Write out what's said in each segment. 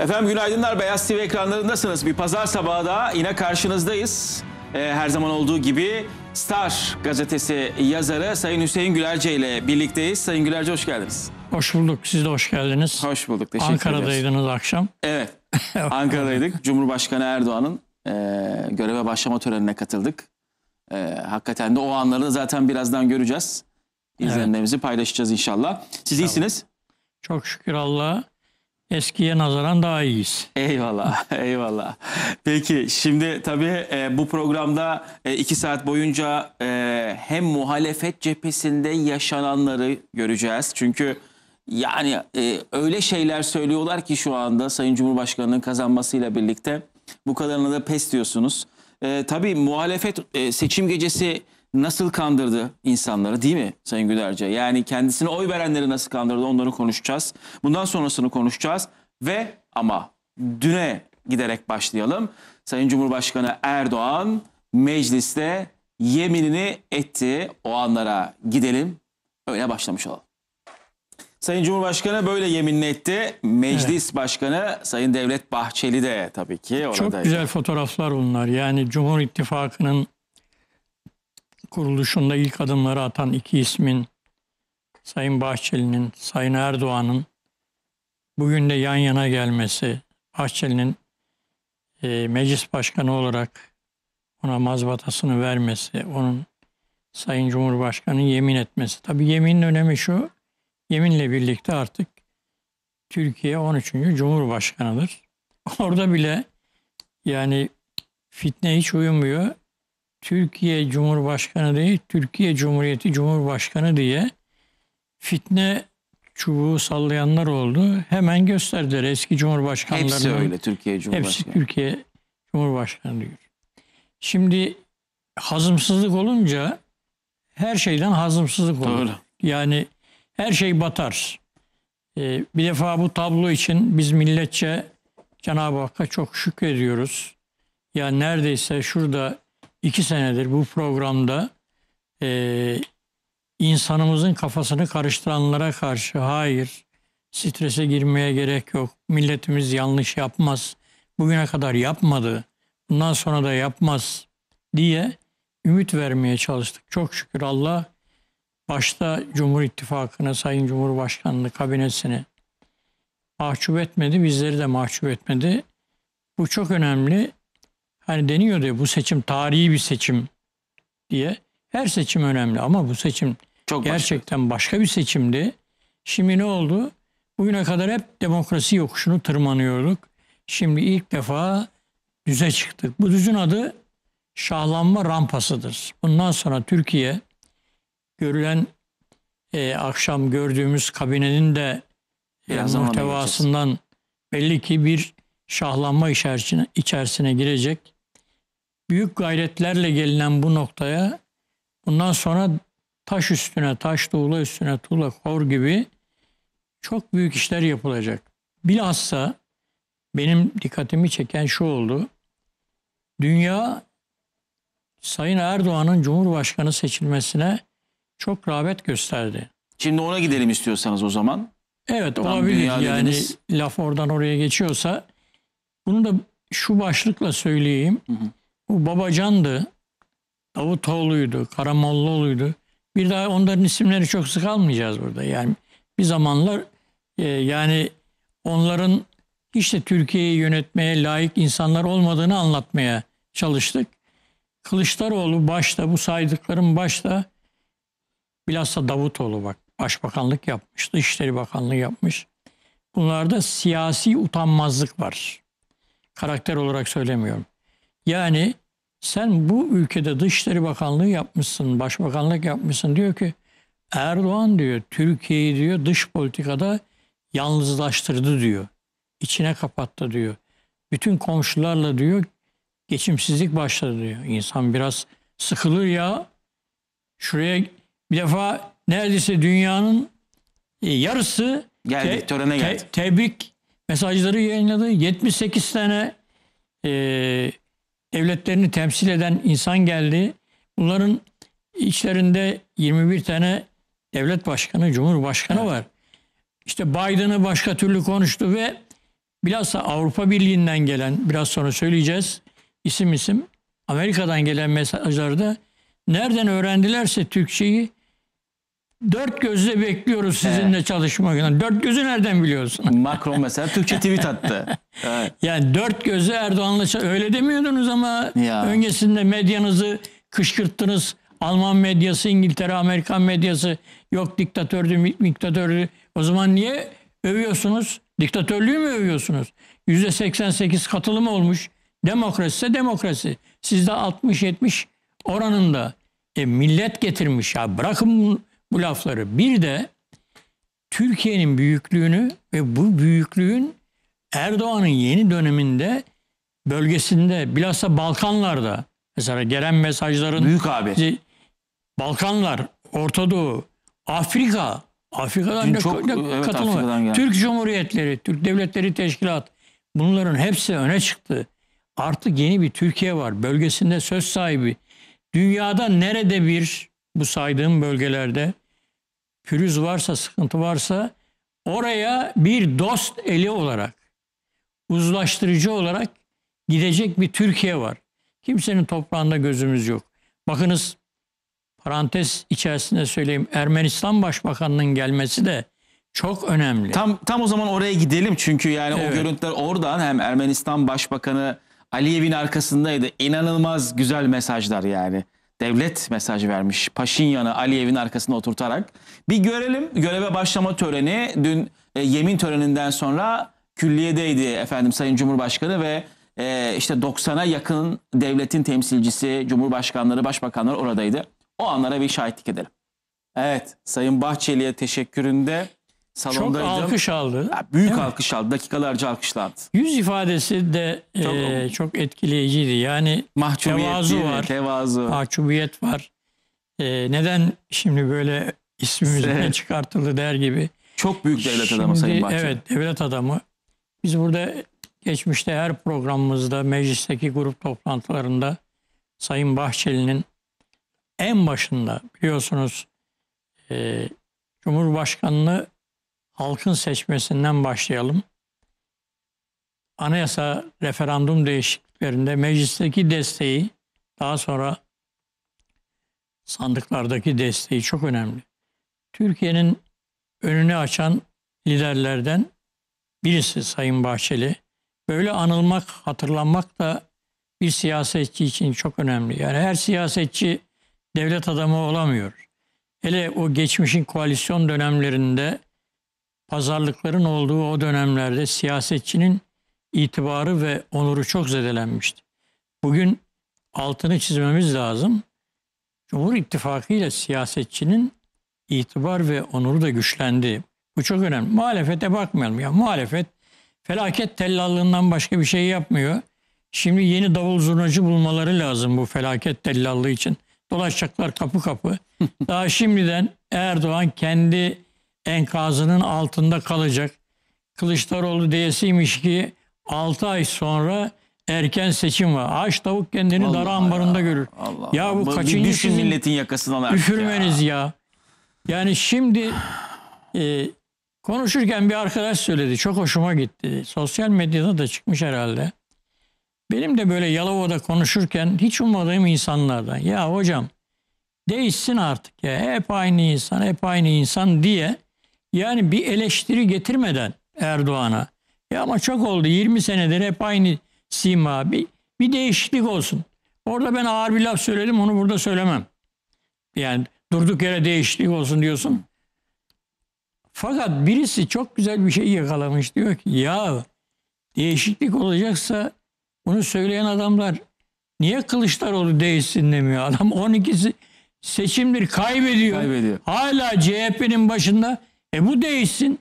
Efendim günaydınlar. Beyaz TV ekranlarındasınız. Bir pazar sabahı da yine karşınızdayız. Ee, her zaman olduğu gibi Star gazetesi yazarı Sayın Hüseyin Gülerce ile birlikteyiz. Sayın Gülerce hoş geldiniz. Hoş bulduk. Siz de hoş geldiniz. Hoş bulduk. Teşekkür Ankara'daydınız ediyoruz. akşam. Evet. Ankara'daydık. Cumhurbaşkanı Erdoğan'ın e, göreve başlama törenine katıldık. E, hakikaten de o anları zaten birazdan göreceğiz. İzlenimlerimizi evet. paylaşacağız inşallah. Siz iyisiniz. Çok şükür Allah'a eskiye nazaran daha iyiyiz. Eyvallah, eyvallah. Peki şimdi tabii e, bu programda e, iki saat boyunca e, hem muhalefet cephesinde yaşananları göreceğiz. Çünkü yani e, öyle şeyler söylüyorlar ki şu anda Sayın Cumhurbaşkanı'nın kazanmasıyla birlikte bu kadarına da pes diyorsunuz. E, tabii muhalefet e, seçim gecesi nasıl kandırdı insanları değil mi Sayın Güderce? Yani kendisine oy verenleri nasıl kandırdı onları konuşacağız. Bundan sonrasını konuşacağız ve ama düne giderek başlayalım. Sayın Cumhurbaşkanı Erdoğan mecliste yeminini etti. O anlara gidelim. Öyle başlamış olalım. Sayın Cumhurbaşkanı böyle yeminle etti. Meclis evet. Başkanı Sayın Devlet Bahçeli de tabii ki. Çok güzel fotoğraflar onlar. Yani Cumhur İttifakı'nın kuruluşunda ilk adımları atan iki ismin Sayın Bahçeli'nin, Sayın Erdoğan'ın bugün de yan yana gelmesi, Bahçeli'nin e, meclis başkanı olarak ona mazbatasını vermesi, onun Sayın Cumhurbaşkanı yemin etmesi. Tabi yeminin önemi şu, yeminle birlikte artık Türkiye 13. Cumhurbaşkanıdır. Orada bile yani fitne hiç uyumuyor. Türkiye Cumhurbaşkanı değil, Türkiye Cumhuriyeti Cumhurbaşkanı diye fitne çubuğu sallayanlar oldu. Hemen gösterdiler eski cumhurbaşkanlarını. Hepsi öyle Türkiye Cumhurbaşkanı. Hepsi Türkiye Cumhurbaşkanı diyor. Şimdi hazımsızlık olunca her şeyden hazımsızlık olur. Doğru. Yani her şey batar. Ee, bir defa bu tablo için biz milletçe Cenab-ı Hakk'a çok şükrediyoruz. Ya neredeyse şurada iki senedir bu programda e, insanımızın kafasını karıştıranlara karşı hayır, strese girmeye gerek yok, milletimiz yanlış yapmaz, bugüne kadar yapmadı, bundan sonra da yapmaz diye ümit vermeye çalıştık. Çok şükür Allah başta Cumhur İttifakı'na, Sayın Cumhurbaşkanlığı kabinesine mahcup etmedi, bizleri de mahcup etmedi. Bu çok önemli. Hani deniyor diye bu seçim tarihi bir seçim diye. Her seçim önemli ama bu seçim Çok gerçekten başka. başka bir seçimdi. Şimdi ne oldu? Bugüne kadar hep demokrasi yokuşunu tırmanıyorduk. Şimdi ilk defa düze çıktık. Bu düzün adı şahlanma rampasıdır. Bundan sonra Türkiye görülen e, akşam gördüğümüz kabinenin de e, muhtevasından belli ki bir şahlanma içerisine, içerisine girecek büyük gayretlerle gelinen bu noktaya bundan sonra taş üstüne taş, tuğla üstüne tuğla kor gibi çok büyük işler yapılacak. Bilhassa benim dikkatimi çeken şu oldu. Dünya Sayın Erdoğan'ın Cumhurbaşkanı seçilmesine çok rağbet gösterdi. Şimdi ona gidelim istiyorsanız o zaman. Evet Tam olabilir yani laf oradan oraya geçiyorsa. Bunu da şu başlıkla söyleyeyim. Hı hı. Bu Babacan'dı. Davutoğlu'ydu, Karamollaoğlu'ydu. Bir daha onların isimleri çok sık almayacağız burada. Yani bir zamanlar e, yani onların hiç de Türkiye'yi yönetmeye layık insanlar olmadığını anlatmaya çalıştık. Kılıçdaroğlu başta bu saydıklarım başta bilhassa Davutoğlu bak başbakanlık yapmış, Dışişleri Bakanlığı yapmış. Bunlarda siyasi utanmazlık var. Karakter olarak söylemiyorum. Yani sen bu ülkede Dışişleri Bakanlığı yapmışsın, Başbakanlık yapmışsın diyor ki Erdoğan diyor Türkiye'yi diyor dış politikada yalnızlaştırdı diyor. İçine kapattı diyor. Bütün komşularla diyor geçimsizlik başladı diyor. İnsan biraz sıkılır ya. Şuraya bir defa neredeyse dünyanın e, yarısı geldi, te, törene geldi. Te, tebrik mesajları yayınladı. 78 tane e, devletlerini temsil eden insan geldi. Bunların içlerinde 21 tane devlet başkanı, cumhurbaşkanı evet. var. İşte Biden'ı başka türlü konuştu ve bilhassa Avrupa Birliği'nden gelen, biraz sonra söyleyeceğiz isim isim, Amerika'dan gelen mesajlarda nereden öğrendilerse Türkçeyi Dört gözle bekliyoruz sizinle evet. çalışmak. Yani dört gözü nereden biliyorsun? Macron mesela Türkçe tweet attı. Evet. Yani dört gözle Erdoğan'la öyle demiyordunuz ama ya. öncesinde medyanızı kışkırttınız. Alman medyası, İngiltere, Amerikan medyası yok diktatördü, diktatördü. O zaman niye övüyorsunuz? Diktatörlüğü mü övüyorsunuz? %88 katılım olmuş. Demokrasi ise demokrasi. Sizde 60-70 oranında. E, millet getirmiş. Ya bırakın bu lafları. Bir de Türkiye'nin büyüklüğünü ve bu büyüklüğün Erdoğan'ın yeni döneminde bölgesinde bilhassa Balkanlarda mesela gelen mesajların büyük abi. Balkanlar, Orta Doğu, Afrika, Afrika'dan da çok, evet, katılım Türk Cumhuriyetleri, Türk Devletleri Teşkilat bunların hepsi öne çıktı. Artık yeni bir Türkiye var. Bölgesinde söz sahibi. Dünyada nerede bir bu saydığım bölgelerde pürüz varsa, sıkıntı varsa oraya bir dost eli olarak, uzlaştırıcı olarak gidecek bir Türkiye var. Kimsenin toprağında gözümüz yok. Bakınız parantez içerisinde söyleyeyim Ermenistan Başbakanı'nın gelmesi de çok önemli. Tam tam o zaman oraya gidelim çünkü yani evet. o görüntüler oradan hem Ermenistan Başbakanı Aliyev'in arkasındaydı. İnanılmaz güzel mesajlar yani devlet mesajı vermiş. Paşinyan'ı Aliyev'in arkasında oturtarak. Bir görelim göreve başlama töreni dün e, yemin töreninden sonra külliyedeydi efendim Sayın Cumhurbaşkanı ve e, işte 90'a yakın devletin temsilcisi, cumhurbaşkanları, başbakanlar oradaydı. O anlara bir şahitlik edelim. Evet Sayın Bahçeli'ye teşekküründe Salondaydım. Çok alkış aldı. Ya, büyük alkış aldı. Dakikalarca alkışlandı. Yüz ifadesi de çok, e, çok etkileyiciydi. Yani mahcubiyet tevazu var. Tevazu. Mahcubiyet var. E, neden şimdi böyle ismimiz evet. çıkartıldı der gibi. Çok büyük devlet şimdi, adamı Sayın Bahçeli. Evet devlet adamı. Biz burada geçmişte her programımızda meclisteki grup toplantılarında Sayın Bahçeli'nin en başında biliyorsunuz e, Cumhurbaşkanlığı halkın seçmesinden başlayalım. Anayasa referandum değişikliklerinde meclisteki desteği daha sonra sandıklardaki desteği çok önemli. Türkiye'nin önünü açan liderlerden birisi Sayın Bahçeli. Böyle anılmak, hatırlanmak da bir siyasetçi için çok önemli. Yani her siyasetçi devlet adamı olamıyor. Hele o geçmişin koalisyon dönemlerinde pazarlıkların olduğu o dönemlerde siyasetçinin itibarı ve onuru çok zedelenmişti. Bugün altını çizmemiz lazım. Cumhur İttifakı ile siyasetçinin itibar ve onuru da güçlendi. Bu çok önemli. Muhalefete bakmayalım. Ya muhalefet felaket tellallığından başka bir şey yapmıyor. Şimdi yeni davul zurnacı bulmaları lazım bu felaket tellallığı için. Dolaşacaklar kapı kapı. Daha şimdiden Erdoğan kendi enkazının altında kalacak. Kılıçdaroğlu diyesiymiş ki 6 ay sonra erken seçim var. Aç tavuk kendini Allah dara ambarında görür. Allah ya Allah. bu kaçıncı bir düşün milletin yakasından artık üfürmeniz ya. ya. Yani şimdi e, konuşurken bir arkadaş söyledi. Çok hoşuma gitti. Sosyal medyada da çıkmış herhalde. Benim de böyle Yalova'da konuşurken hiç ummadığım insanlardan. Ya hocam değişsin artık ya. Hep aynı insan, hep aynı insan diye yani bir eleştiri getirmeden Erdoğan'a ya ama çok oldu 20 senedir hep aynı sima bir, bir değişiklik olsun. Orada ben ağır bir laf söyledim onu burada söylemem. Yani durduk yere değişiklik olsun diyorsun. Fakat birisi çok güzel bir şey yakalamış diyor ki ya değişiklik olacaksa bunu söyleyen adamlar niye Kılıçdaroğlu değişsin demiyor. Adam 12 seçimdir kaybediyor. kaybediyor. Hala CHP'nin başında e bu değişsin.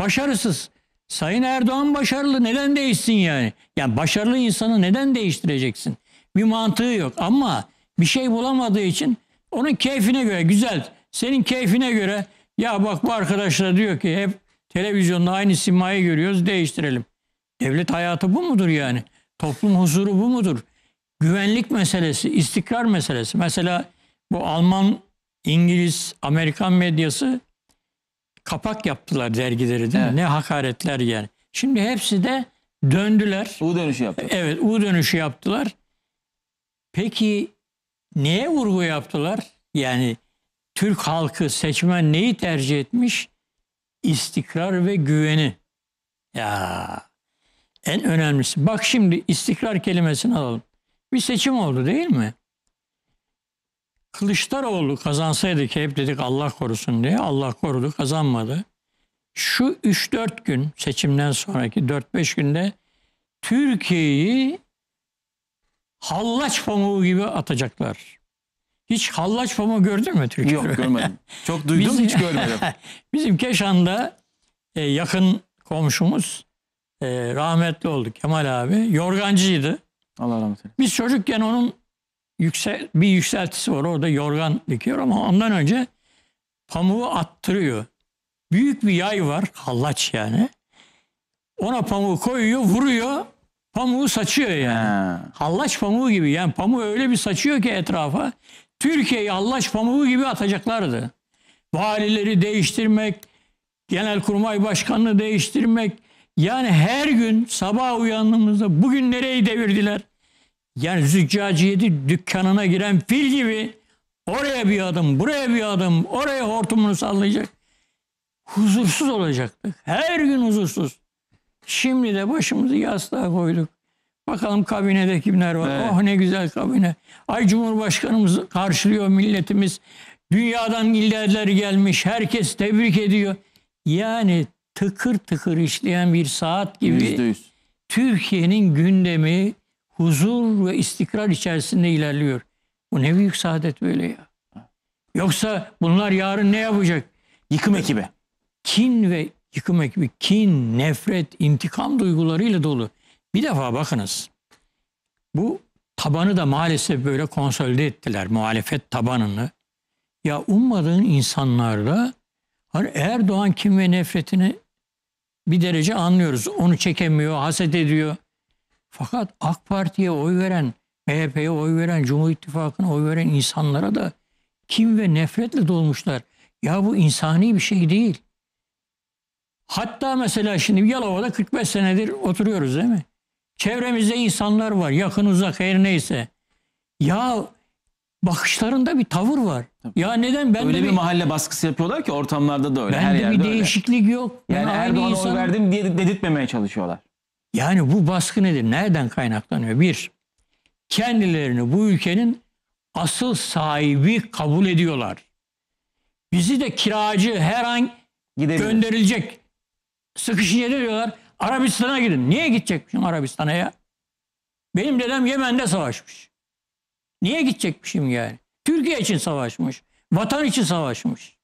Başarısız. Sayın Erdoğan başarılı neden değişsin yani? Yani başarılı insanı neden değiştireceksin? Bir mantığı yok ama bir şey bulamadığı için onun keyfine göre güzel. Senin keyfine göre ya bak bu arkadaşlar diyor ki hep televizyonda aynı simayı görüyoruz değiştirelim. Devlet hayatı bu mudur yani? Toplum huzuru bu mudur? Güvenlik meselesi, istikrar meselesi. Mesela bu Alman, İngiliz, Amerikan medyası kapak yaptılar dergileri değil mi? Ne hakaretler yani. Şimdi hepsi de döndüler. U dönüşü yaptılar. Evet U dönüşü yaptılar. Peki neye vurgu yaptılar? Yani Türk halkı seçmen neyi tercih etmiş? İstikrar ve güveni. Ya en önemlisi. Bak şimdi istikrar kelimesini alalım. Bir seçim oldu değil mi? Kılıçdaroğlu kazansaydı ki hep dedik Allah korusun diye Allah korudu kazanmadı. Şu 3-4 gün seçimden sonraki 4-5 günde Türkiye'yi hallaç pamuğu gibi atacaklar. Hiç hallaç pamuğu gördün mü Türkiye'de? Yok görmedim. Çok duydum bizim, hiç görmedim. bizim Keşan'da e, yakın komşumuz e, rahmetli oldu Kemal abi. Yorgancıydı. Allah rahmet eylesin. Biz çocukken onun yüksel, bir yükseltisi var orada yorgan dikiyor ama ondan önce pamuğu attırıyor. Büyük bir yay var hallaç yani. Ona pamuğu koyuyor vuruyor pamuğu saçıyor yani. He. Hallaç pamuğu gibi yani pamuğu öyle bir saçıyor ki etrafa. Türkiye'yi hallaç pamuğu gibi atacaklardı. Valileri değiştirmek, genelkurmay başkanını değiştirmek. Yani her gün sabah uyandığımızda bugün nereyi devirdiler? Yani züccaciyeti dükkanına giren fil gibi oraya bir adım, buraya bir adım, oraya hortumunu sallayacak. Huzursuz olacaktık. Her gün huzursuz. Şimdi de başımızı yastığa koyduk. Bakalım kabinede kimler var. Evet. Oh ne güzel kabine. Ay Cumhurbaşkanımız karşılıyor milletimiz. Dünyadan illerler gelmiş. Herkes tebrik ediyor. Yani tıkır tıkır işleyen bir saat gibi %100. Türkiye'nin gündemi huzur ve istikrar içerisinde ilerliyor. Bu ne büyük saadet böyle ya. Yoksa bunlar yarın ne yapacak? Yıkım ekibi. Kin ve yıkım ekibi, kin, nefret, intikam duygularıyla dolu. Bir defa bakınız. Bu tabanı da maalesef böyle konsolide ettiler. Muhalefet tabanını. Ya ummadığın insanlarda hani Erdoğan kim ve nefretini bir derece anlıyoruz. Onu çekemiyor, haset ediyor. Fakat AK Parti'ye oy veren, MHP'ye oy veren, Cumhur İttifakı'na oy veren insanlara da kim ve nefretle dolmuşlar. Ya bu insani bir şey değil. Hatta mesela şimdi Yalova'da 45 senedir oturuyoruz değil mi? Çevremizde insanlar var. Yakın uzak her neyse. Ya bakışlarında bir tavır var. Tabii. Ya neden ben öyle bir, bir mahalle baskısı yapıyorlar ki ortamlarda da öyle. Bende bir değişiklik öyle. yok. Yani, yani Erdoğan'a insan... oy verdim diye dedirtmemeye çalışıyorlar. Yani bu baskı nedir? Nereden kaynaklanıyor? Bir, kendilerini bu ülkenin asıl sahibi kabul ediyorlar. Bizi de kiracı her an Gidelim. gönderilecek. Sıkışınca diyorlar Arabistan'a gidin. Niye gidecekmişim Arabistan'a ya? Benim dedem Yemen'de savaşmış. Niye gidecekmişim yani? Türkiye için savaşmış. Vatan için savaşmış.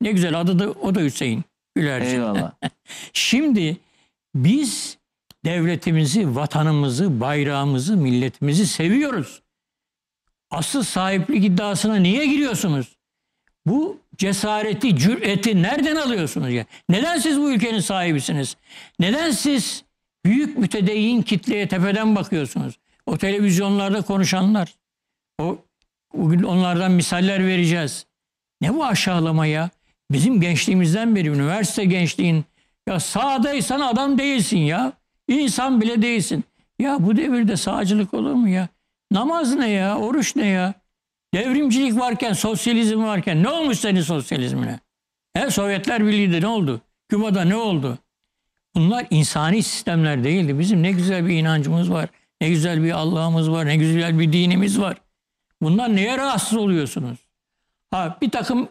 Ne güzel adı da o da Hüseyin. Gülerci. Eyvallah. Şimdi biz devletimizi, vatanımızı, bayrağımızı, milletimizi seviyoruz. Asıl sahiplik iddiasına niye giriyorsunuz? Bu cesareti, cüreti nereden alıyorsunuz ya? Neden siz bu ülkenin sahibisiniz? Neden siz büyük mütedeyyin kitleye tepeden bakıyorsunuz? O televizyonlarda konuşanlar. O bugün onlardan misaller vereceğiz. Ne bu aşağılama ya? Bizim gençliğimizden beri üniversite gençliğin ya sağdaysan adam değilsin ya. İnsan bile değilsin. Ya bu devirde sağcılık olur mu ya? Namaz ne ya? Oruç ne ya? Devrimcilik varken, sosyalizm varken ne olmuş senin sosyalizmine? He, Sovyetler Birliği'de ne oldu? Küba'da ne oldu? Bunlar insani sistemler değildi. Bizim ne güzel bir inancımız var. Ne güzel bir Allah'ımız var. Ne güzel bir dinimiz var. Bundan neye rahatsız oluyorsunuz? Ha, bir takım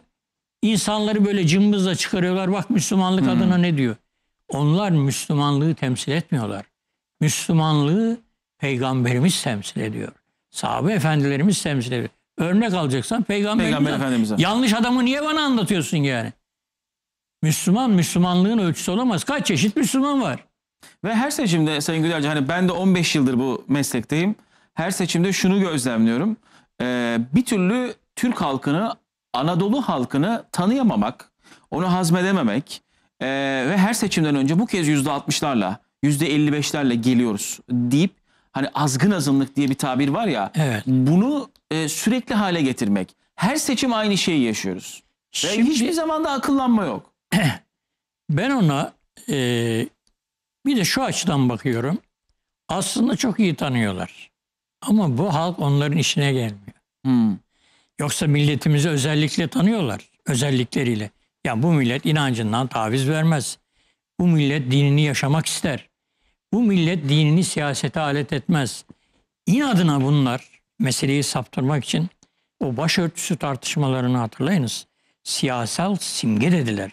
insanları böyle cımbızla çıkarıyorlar. Bak Müslümanlık hmm. adına ne diyor? Onlar Müslümanlığı temsil etmiyorlar. Müslümanlığı peygamberimiz temsil ediyor. Sahabe efendilerimiz temsil ediyor. Örnek alacaksan peygamberimize. Peygamber Efendimiz'e. Yanlış adamı niye bana anlatıyorsun yani? Müslüman Müslümanlığın ölçüsü olamaz. Kaç çeşit Müslüman var? Ve her seçimde Sayın Gülerci hani ben de 15 yıldır bu meslekteyim. Her seçimde şunu gözlemliyorum. Ee, bir türlü Türk halkını, Anadolu halkını tanıyamamak, onu hazmedememek, e, ve her seçimden önce bu kez %60'larla %55'lerle geliyoruz deyip hani azgın azınlık diye bir tabir var ya evet. bunu e, sürekli hale getirmek. Her seçim aynı şeyi yaşıyoruz. Şimdi, ve hiçbir zaman da akıllanma yok. Ben ona e, bir de şu açıdan bakıyorum. Aslında çok iyi tanıyorlar. Ama bu halk onların işine gelmiyor. Hmm. Yoksa milletimizi özellikle tanıyorlar. Özellikleriyle. Ya bu millet inancından taviz vermez. Bu millet dinini yaşamak ister. Bu millet dinini siyasete alet etmez. İnadına bunlar meseleyi saptırmak için o başörtüsü tartışmalarını hatırlayınız. Siyasal simge dediler.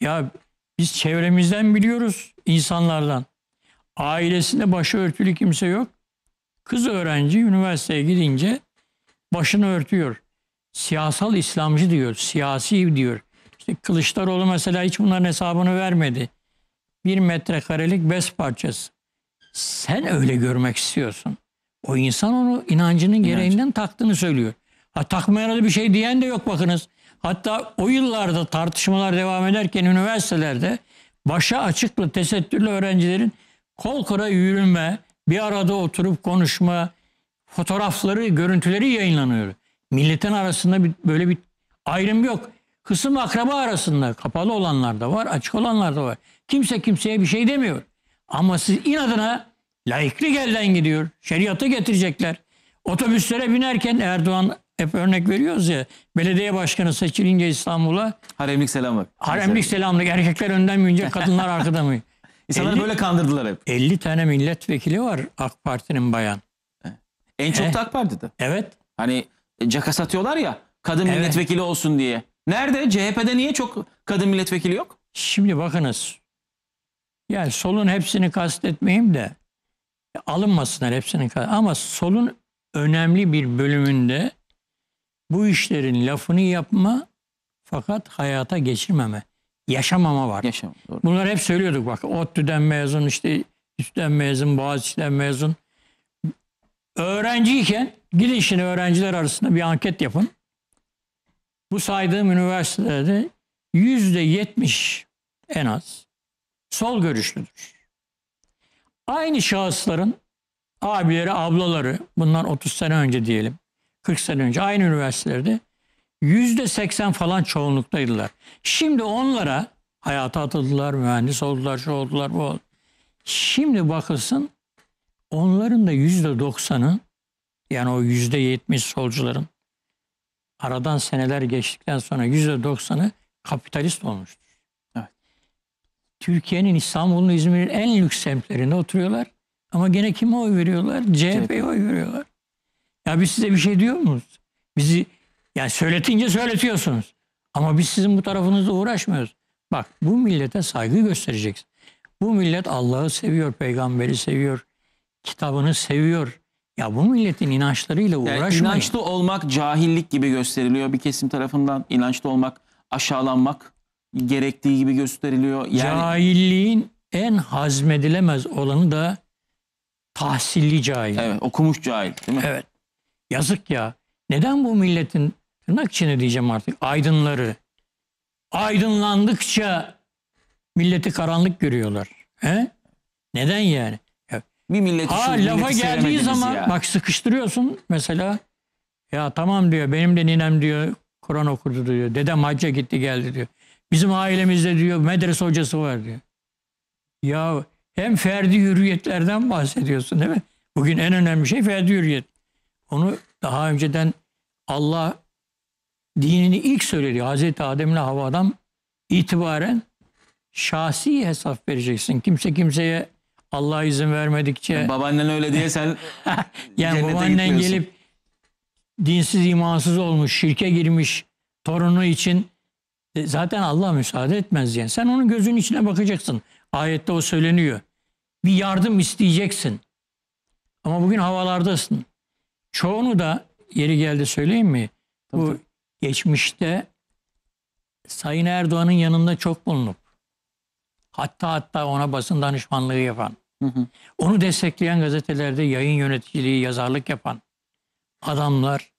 Ya biz çevremizden biliyoruz insanlardan. Ailesinde başörtülü kimse yok. Kız öğrenci üniversiteye gidince başını örtüyor. Siyasal İslamcı diyor, siyasi diyor. İşte Kılıçdaroğlu mesela hiç bunların hesabını vermedi. Bir metrekarelik bez parçası. Sen öyle görmek istiyorsun. O insan onu inancının İnanç. gereğinden taktığını söylüyor. Ha takmayana da bir şey diyen de yok bakınız. Hatta o yıllarda tartışmalar devam ederken üniversitelerde başa açıklı tesettürlü öğrencilerin kol kora yürüme, bir arada oturup konuşma, fotoğrafları, görüntüleri yayınlanıyor. Milletin arasında bir, böyle bir ayrım yok. Kısım akraba arasında kapalı olanlar da var, açık olanlar da var. Kimse kimseye bir şey demiyor. Ama siz inadına laiklik gelden gidiyor. Şeriatı getirecekler. Otobüslere binerken Erdoğan hep örnek veriyoruz ya. Belediye başkanı seçilince İstanbul'a. Haremlik selamı. Haremlik selamlık. Erkekler önden mi binecek, kadınlar arkada mı? İnsanları 50, böyle kandırdılar hep. 50 tane milletvekili var AK Parti'nin bayan. En çok e, da AK Parti'de. Evet. Hani e, caka satıyorlar ya kadın evet. milletvekili olsun diye. Nerede? CHP'de niye çok kadın milletvekili yok? Şimdi bakınız. Yani solun hepsini kastetmeyeyim de alınmasınlar hepsinin ama solun önemli bir bölümünde bu işlerin lafını yapma fakat hayata geçirmeme, yaşamama var. Yaşam, doğru. Bunları hep söylüyorduk bak. ODTÜ'den mezun işte üstten mezun, Boğaziçi'den mezun. Öğrenciyken gidin şimdi öğrenciler arasında bir anket yapın bu saydığım üniversitelerde yüzde yetmiş en az sol görüşlüdür. Aynı şahısların abileri, ablaları bundan 30 sene önce diyelim, 40 sene önce aynı üniversitelerde yüzde 80 falan çoğunluktaydılar. Şimdi onlara hayata atıldılar, mühendis oldular, şu oldular, bu oldu. Şimdi bakılsın onların da yüzde 90'ı yani o yüzde 70 solcuların aradan seneler geçtikten sonra %90'ı kapitalist olmuştur. Evet. Türkiye'nin İstanbul'un, İzmir'in en lüks semtlerinde oturuyorlar. Ama gene kime oy veriyorlar? CHP'ye oy veriyorlar. Ya biz size bir şey diyor muyuz? Bizi yani söyletince söyletiyorsunuz. Ama biz sizin bu tarafınızla uğraşmıyoruz. Bak bu millete saygı göstereceksin. Bu millet Allah'ı seviyor, peygamberi seviyor, kitabını seviyor. Ya bu milletin inançlarıyla uğraşmayın. Yani İnançlı olmak cahillik gibi gösteriliyor bir kesim tarafından. İnançlı olmak aşağılanmak gerektiği gibi gösteriliyor. Yani... Cahilliğin en hazmedilemez olanı da tahsilli cahil. Evet okumuş cahil değil mi? Evet. Yazık ya. Neden bu milletin tırnak içine diyeceğim artık aydınları aydınlandıkça milleti karanlık görüyorlar. He? Neden yani? bir milleti Ha şu, lafa geldiği zaman ya. bak sıkıştırıyorsun mesela ya tamam diyor benim de ninem diyor Kur'an okurdu diyor. Dedem hacca gitti geldi diyor. Bizim ailemizde diyor medrese hocası var diyor. Ya hem ferdi hürriyetlerden bahsediyorsun değil mi? Bugün en önemli şey ferdi hürriyet. Onu daha önceden Allah dinini ilk söyledi. Hazreti Adem'le Havva'dan itibaren şahsi hesap vereceksin. Kimse kimseye Allah izin vermedikçe. Babaannen öyle diye sen yani babaannen gelip dinsiz imansız olmuş, şirke girmiş torunu için e, zaten Allah müsaade etmez yani. Sen onun gözünün içine bakacaksın. Ayette o söyleniyor. Bir yardım isteyeceksin. Ama bugün havalardasın. Çoğunu da yeri geldi söyleyeyim mi? Tabii, Bu geçmişte Sayın Erdoğan'ın yanında çok bulunup hatta hatta ona basın danışmanlığı yapan Hı hı. Onu destekleyen gazetelerde yayın yöneticiliği, yazarlık yapan adamlar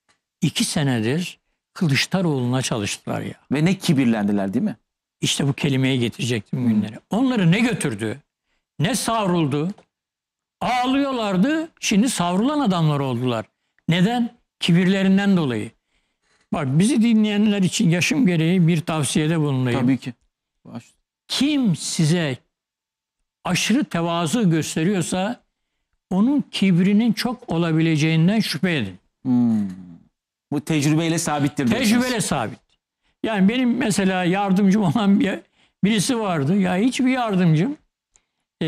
iki senedir Kılıçdaroğlu'na çalıştılar ya. Ve ne kibirlendiler değil mi? İşte bu kelimeyi getirecektim hmm. günlere. Onları ne götürdü, ne savruldu. Ağlıyorlardı, şimdi savrulan adamlar oldular. Neden? Kibirlerinden dolayı. Bak bizi dinleyenler için yaşım gereği bir tavsiyede bulunayım. Tabii ki. Baş... Kim size aşırı tevazu gösteriyorsa onun kibrinin çok olabileceğinden şüphe edin. Hmm. Bu tecrübeyle sabittir. Tecrübeyle diyorsunuz. sabit. Yani benim mesela yardımcım olan bir, birisi vardı. Ya hiçbir yardımcım e,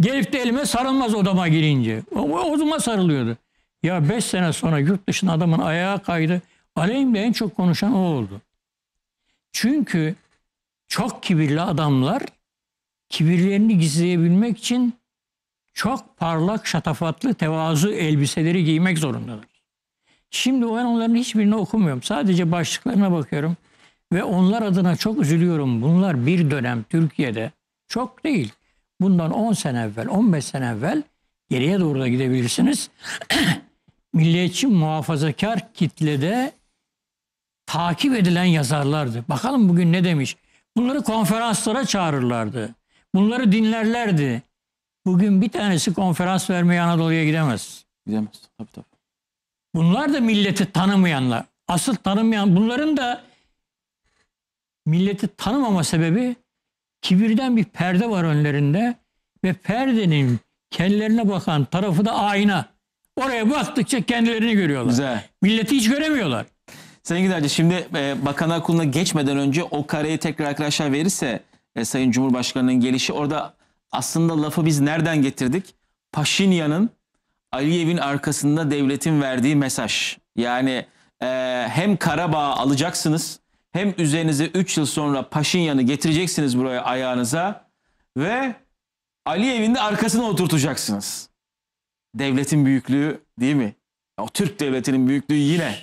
gelip de elime sarılmaz odama girince. O, odama sarılıyordu. Ya beş sene sonra yurt dışına adamın ayağa kaydı. Aleyhimde en çok konuşan o oldu. Çünkü çok kibirli adamlar kibirlerini gizleyebilmek için çok parlak, şatafatlı, tevazu elbiseleri giymek zorundalar. Şimdi ben onların hiçbirini okumuyorum. Sadece başlıklarına bakıyorum ve onlar adına çok üzülüyorum. Bunlar bir dönem Türkiye'de çok değil. Bundan 10 sene evvel, 15 sene evvel geriye doğru da gidebilirsiniz. Milliyetçi muhafazakar kitlede takip edilen yazarlardı. Bakalım bugün ne demiş? Bunları konferanslara çağırırlardı. Bunları dinlerlerdi. Bugün bir tanesi konferans vermeye Anadolu'ya gidemez. Gidemez. Tabii tabii. Bunlar da milleti tanımayanlar. Asıl tanımayan bunların da milleti tanımama sebebi kibirden bir perde var önlerinde ve perdenin kendilerine bakan tarafı da ayna. Oraya baktıkça kendilerini görüyorlar. Güzel. Milleti hiç göremiyorlar. Sayın Giderci şimdi e, Bakanlar Kurulu'na geçmeden önce o kareyi tekrar arkadaşlar verirse e, Sayın Cumhurbaşkanı'nın gelişi orada aslında lafı biz nereden getirdik? Paşinyan'ın Aliyev'in arkasında devletin verdiği mesaj. Yani e, hem Karabağ alacaksınız hem üzerinize 3 yıl sonra Paşinyan'ı getireceksiniz buraya ayağınıza ve Aliyev'in de arkasına oturtacaksınız. Devletin büyüklüğü değil mi? O Türk devletinin büyüklüğü yine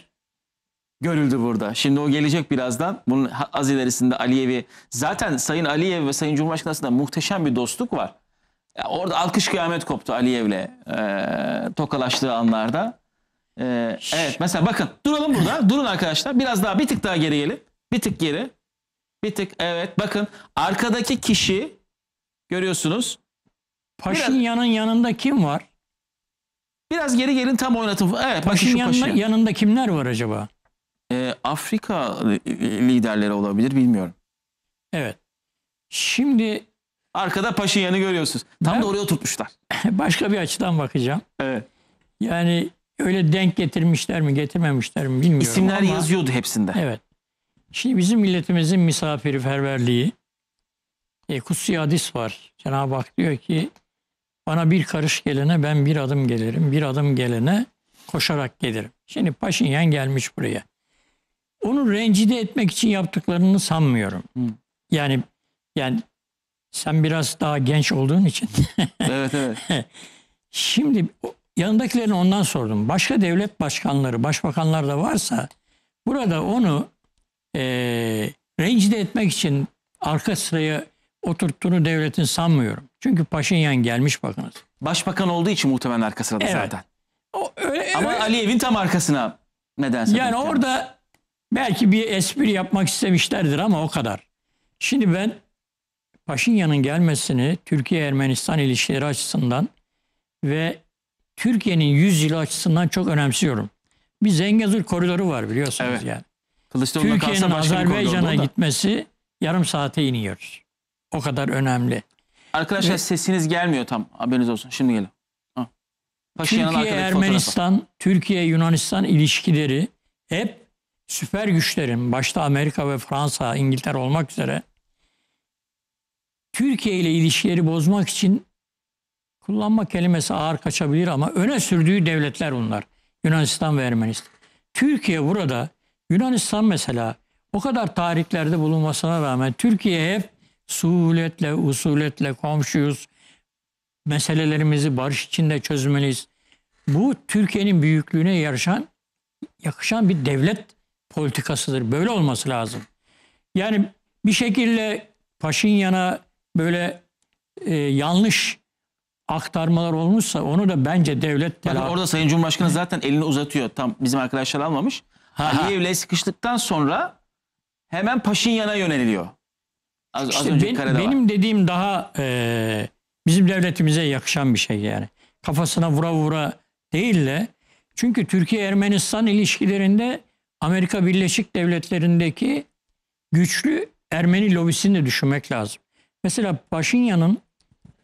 görüldü burada. Şimdi o gelecek birazdan. Bunun az ilerisinde Aliyevi. Zaten Sayın Aliyev ve Sayın Cumhurbaşkanı arasında muhteşem bir dostluk var. Ya orada alkış kıyamet koptu Aliyev'le e, tokalaştığı anlarda. E, evet mesela bakın duralım burada. Durun arkadaşlar. Biraz daha bir tık daha geri gelin. Bir tık geri. Bir tık evet bakın arkadaki kişi görüyorsunuz. Paşinyan'ın yanında kim var? Biraz geri gelin tam oynatın. Evet bakın Paşinyan'ın yanında kimler var acaba? Ee, e, Afrika e, liderleri olabilir bilmiyorum. Evet. Şimdi arkada Paşinyan'ı görüyorsunuz. Tam ben, da oraya oturtmuşlar. Başka bir açıdan bakacağım. Evet. Yani öyle denk getirmişler mi getirmemişler mi bilmiyorum İsimler ama, yazıyordu hepsinde. Evet. Şimdi bizim milletimizin misafirperverliği e, kutsi hadis var. Cenab-ı Hak diyor ki bana bir karış gelene ben bir adım gelirim. Bir adım gelene koşarak gelirim. Şimdi Paşinyan gelmiş buraya onu rencide etmek için yaptıklarını sanmıyorum. Hı. Yani yani sen biraz daha genç olduğun için. evet evet. Şimdi yanındakilerini ondan sordum. Başka devlet başkanları, başbakanlar da varsa burada onu e, rencide etmek için arka sıraya oturttuğunu devletin sanmıyorum. Çünkü Paşinyan gelmiş bakınız. Başbakan olduğu için muhtemelen arka sırada evet. zaten. O, öyle, Ama öyle. Aliyev'in tam arkasına nedense. Yani orada Belki bir espri yapmak istemişlerdir ama o kadar. Şimdi ben Paşinyan'ın gelmesini Türkiye-Ermenistan ilişkileri açısından ve Türkiye'nin 100 açısından çok önemsiyorum. Bir Zengezur koridoru var biliyorsunuz evet. yani. Türkiye'nin Azerbaycan'a gitmesi yarım saate iniyoruz. O kadar önemli. Arkadaşlar ve, sesiniz gelmiyor tam haberiniz olsun. Şimdi gelin. Türkiye Ermenistan, Türkiye Yunanistan ilişkileri hep süper güçlerin başta Amerika ve Fransa, İngiltere olmak üzere Türkiye ile ilişkileri bozmak için kullanma kelimesi ağır kaçabilir ama öne sürdüğü devletler bunlar. Yunanistan ve Ermenistan. Türkiye burada Yunanistan mesela o kadar tarihlerde bulunmasına rağmen Türkiye hep suhuletle, usuletle komşuyuz. Meselelerimizi barış içinde çözmeliyiz. Bu Türkiye'nin büyüklüğüne yarışan, yakışan bir devlet politikasıdır. Böyle olması lazım. Yani bir şekilde Paşinyan'a böyle e, yanlış aktarmalar olmuşsa onu da bence devlet... Bakın orada Sayın Cumhurbaşkanı zaten elini uzatıyor. Tam bizim arkadaşlar almamış. Aliyev'le sıkıştıktan sonra hemen Paşinyan'a yöneliliyor. Az, işte az önce ben, karede Benim dediğim daha e, bizim devletimize yakışan bir şey yani. Kafasına vura vura değil de çünkü Türkiye-Ermenistan ilişkilerinde Amerika Birleşik Devletleri'ndeki güçlü Ermeni lobisini de düşünmek lazım. Mesela Paşinyan'ın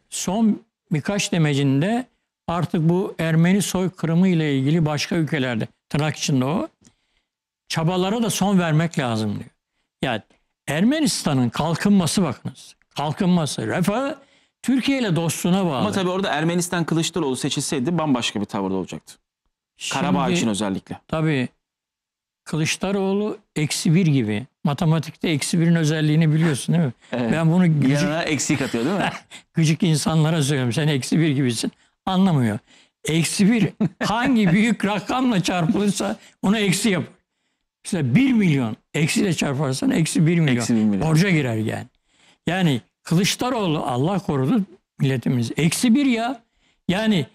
son birkaç demecinde artık bu Ermeni soykırımı ile ilgili başka ülkelerde tırnak içinde o çabalara da son vermek lazım diyor. Yani Ermenistan'ın kalkınması bakınız. Kalkınması, refah Türkiye ile dostluğuna bağlı. Ama tabii orada Ermenistan Kılıçdaroğlu seçilseydi bambaşka bir tavırda olacaktı. Şimdi, Karabağ için özellikle. Tabii Kılıçdaroğlu eksi bir gibi. Matematikte eksi birin özelliğini biliyorsun değil mi? Evet. Ben bunu gıcık, eksi katıyor değil mi? gıcık insanlara söylüyorum. Sen eksi bir gibisin. Anlamıyor. Eksi bir hangi büyük rakamla çarpılırsa onu eksi yap. Mesela bir milyon eksiyle çarparsan eksi bir milyon. Eksi bir milyon. Borca girer yani. Yani Kılıçdaroğlu Allah korudu milletimiz. Eksi bir ya. Yani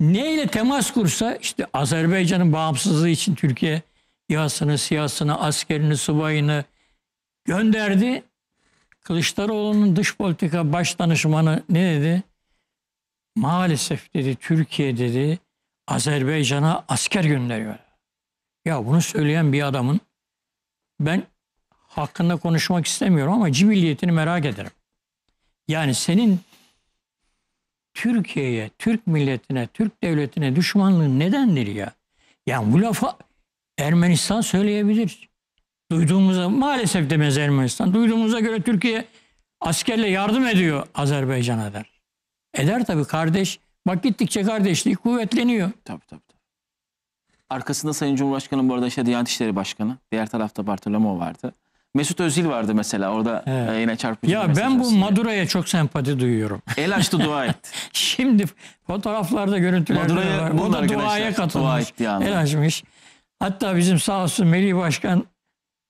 neyle temas kursa işte Azerbaycan'ın bağımsızlığı için Türkiye yasını siyasını, askerini, subayını gönderdi. Kılıçdaroğlu'nun dış politika baş danışmanı ne dedi? Maalesef dedi Türkiye dedi Azerbaycan'a asker gönderiyor. Ya bunu söyleyen bir adamın ben hakkında konuşmak istemiyorum ama cibilliyetini merak ederim. Yani senin Türkiye'ye, Türk milletine, Türk devletine düşmanlığın nedendir ya? Yani bu lafa Ermenistan söyleyebilir. Duyduğumuza maalesef demez Ermenistan. Duyduğumuza göre Türkiye askerle yardım ediyor Azerbaycan'a der. Eder tabii kardeş. Bak gittikçe kardeşlik kuvvetleniyor. Tabii tabii. tabii. Arkasında Sayın Cumhurbaşkanı bu arada işte Diyanet İşleri Başkanı. Diğer tarafta Bartolomeo vardı. Mesut Özil vardı mesela orada evet. E, yine çarpıcı. Ya ben bu Maduro'ya çok sempati duyuyorum. El açtı dua et. Şimdi fotoğraflarda görüntülerde Maduro'ya var. O da duaya katılmış. Dua etti yani. El açmış. Hatta bizim sağ olsun Melih Başkan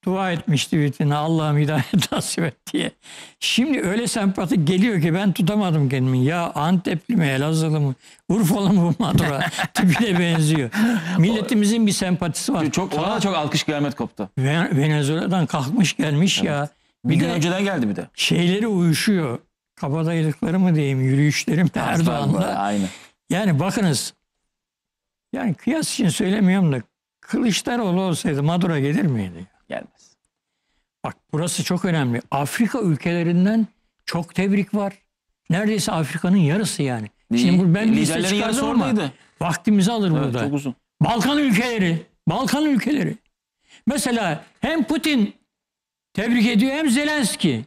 dua etmişti tweetine Allah'ım hidayet nasip et diye. Şimdi öyle sempati geliyor ki ben tutamadım kendimi. Ya Antepli mi, Elazığlı mı, Urfalı mı bu Madura? Tipine benziyor. Milletimizin bir sempatisi var. Çok, ona da çok alkış kıyamet koptu. Venezuela'dan kalkmış gelmiş evet. ya. Bir, bir gün önceden geldi bir de. Şeyleri uyuşuyor. Kabadayılıkları mı diyeyim, yürüyüşlerim Erdoğan'la. Aynı. Yani bakınız. Yani kıyas için söylemiyorum da Kılıçdaroğlu olsaydı Maduro gelir miydi? Gelmez. Bak burası çok önemli. Afrika ülkelerinden çok tebrik var. Neredeyse Afrika'nın yarısı yani. Değil. Şimdi ben e, liste çıkardım ama vaktimizi alır evet, burada. Çok uzun. Balkan ülkeleri. Balkan ülkeleri. Mesela hem Putin tebrik ediyor hem Zelenski.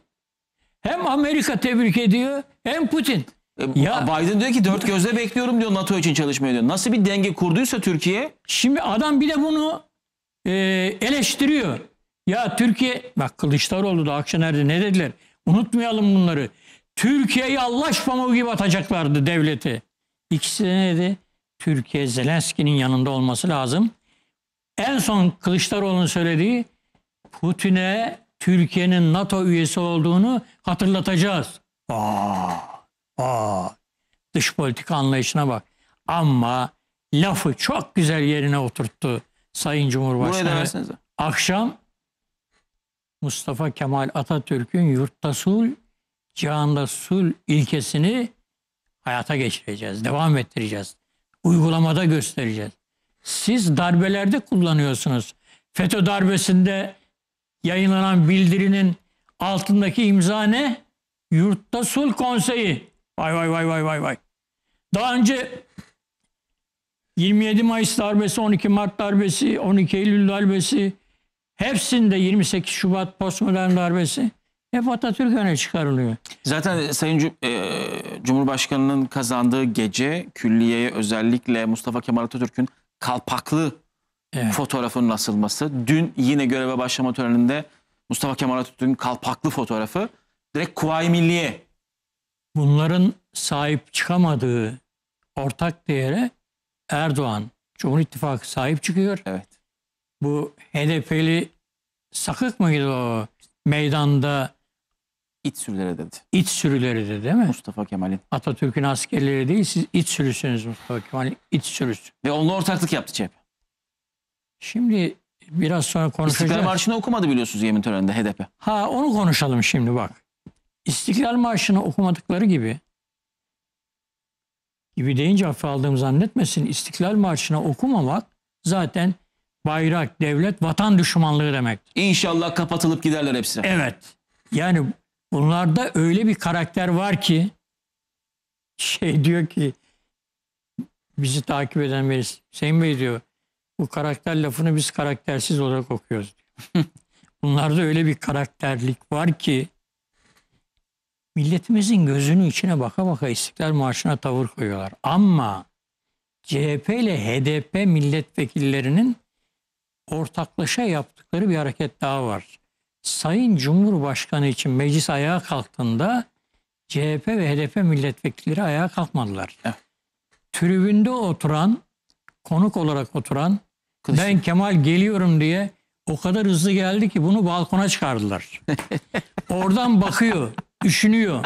Hem Amerika tebrik ediyor hem Putin. E, ya Biden diyor ki dört gözle bekliyorum diyor NATO için çalışmaya diyor. Nasıl bir denge kurduysa Türkiye? Şimdi adam bir de bunu e, eleştiriyor. Ya Türkiye bak Kılıçdaroğlu da Akşener'de ne dediler? Unutmayalım bunları. Türkiye'yi Allah pamuğu gibi atacaklardı devleti. İkisi de ne dedi? Türkiye Zelenski'nin yanında olması lazım. En son Kılıçdaroğlu'nun söylediği Putin'e Türkiye'nin NATO üyesi olduğunu hatırlatacağız. Aa. Aa, dış politika anlayışına bak. Ama lafı çok güzel yerine oturttu Sayın Cumhurbaşkanı. Akşam Mustafa Kemal Atatürk'ün yurtta sul, cihanda sul ilkesini hayata geçireceğiz, devam ettireceğiz. Uygulamada göstereceğiz. Siz darbelerde kullanıyorsunuz. FETÖ darbesinde yayınlanan bildirinin altındaki imza ne? Yurtta Sulh Konseyi. Vay vay vay vay vay vay. Daha önce 27 Mayıs darbesi, 12 Mart darbesi, 12 Eylül darbesi, hepsinde 28 Şubat postmodern darbesi hep Atatürk öne çıkarılıyor. Zaten e, Sayın Cum e, Cumhurbaşkanı'nın kazandığı gece külliyeye özellikle Mustafa Kemal Atatürk'ün kalpaklı evet. fotoğrafının asılması. Dün yine göreve başlama töreninde Mustafa Kemal Atatürk'ün kalpaklı fotoğrafı direkt Kuvayi Milliye bunların sahip çıkamadığı ortak değere Erdoğan, Cumhur İttifakı sahip çıkıyor. Evet. Bu HDP'li sakık mıydı o meydanda? İç sürüleri dedi. İç sürüleri dedi değil mi? Mustafa Kemal'in. Atatürk'ün askerleri değil siz iç sürüsünüz Mustafa Kemal'in İç sürüsü. Ve onunla ortaklık yaptı CHP. Şimdi biraz sonra konuşacağız. İstiklal Marşı'nı okumadı biliyorsunuz yemin töreninde HDP. Ha onu konuşalım şimdi bak. İstiklal Marşı'nı okumadıkları gibi gibi deyince hafife aldığımı zannetmesin. İstiklal Marşı'nı okumamak zaten bayrak, devlet, vatan düşmanlığı demek. İnşallah kapatılıp giderler hepsi. Evet. Yani bunlarda öyle bir karakter var ki şey diyor ki bizi takip eden birisi Hüseyin Bey diyor bu karakter lafını biz karaktersiz olarak okuyoruz diyor. Bunlarda öyle bir karakterlik var ki milletimizin gözünün içine baka baka İstiklal Marşı'na tavır koyuyorlar. Ama CHP ile HDP milletvekillerinin ortaklaşa yaptıkları bir hareket daha var. Sayın Cumhurbaşkanı için meclis ayağa kalktığında CHP ve HDP milletvekilleri ayağa kalkmadılar. Evet. Tribünde oturan, konuk olarak oturan Kılıçlı. ben Kemal geliyorum diye o kadar hızlı geldi ki bunu balkona çıkardılar. Oradan bakıyor. Düşünüyor.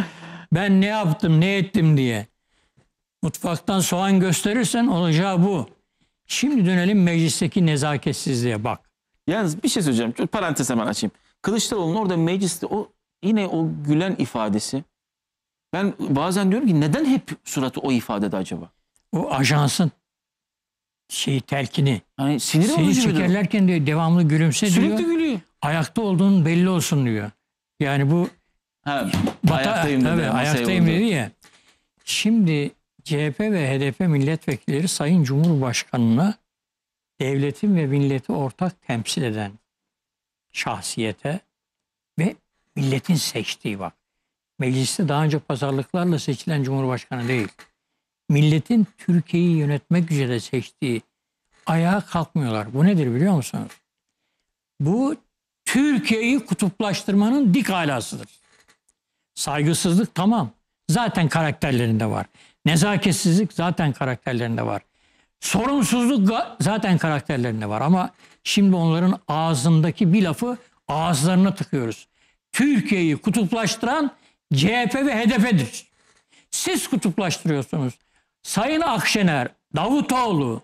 Ben ne yaptım, ne ettim diye. Mutfaktan soğan gösterirsen olacağı bu. Şimdi dönelim meclisteki nezaketsizliğe bak. Yalnız bir şey söyleyeceğim. Çok parantez hemen açayım. Kılıçdaroğlu'nun orada mecliste o yine o gülen ifadesi. Ben bazen diyorum ki neden hep suratı o ifadede acaba? O ajansın şeyi telkini. Hani sinir Seni olucu bir durum. çekerlerken diyor devamlı gülümse Sürekli diyor. gülüyor. Ayakta olduğunun belli olsun diyor. Yani bu Ha, Bata, ayaktayım dedi. Tabii, ayaktayım dedi ya. Şimdi CHP ve HDP milletvekilleri Sayın Cumhurbaşkanı'na devletin ve milleti ortak temsil eden şahsiyete ve milletin seçtiği bak. Mecliste daha önce pazarlıklarla seçilen Cumhurbaşkanı değil. Milletin Türkiye'yi yönetmek üzere seçtiği ayağa kalkmıyorlar. Bu nedir biliyor musunuz? Bu Türkiye'yi kutuplaştırmanın dik alasıdır. Saygısızlık tamam. Zaten karakterlerinde var. Nezaketsizlik zaten karakterlerinde var. Sorumsuzluk zaten karakterlerinde var ama şimdi onların ağzındaki bir lafı ağızlarına tıkıyoruz. Türkiye'yi kutuplaştıran CHP ve HDP'dir. Siz kutuplaştırıyorsunuz. Sayın Akşener, Davutoğlu,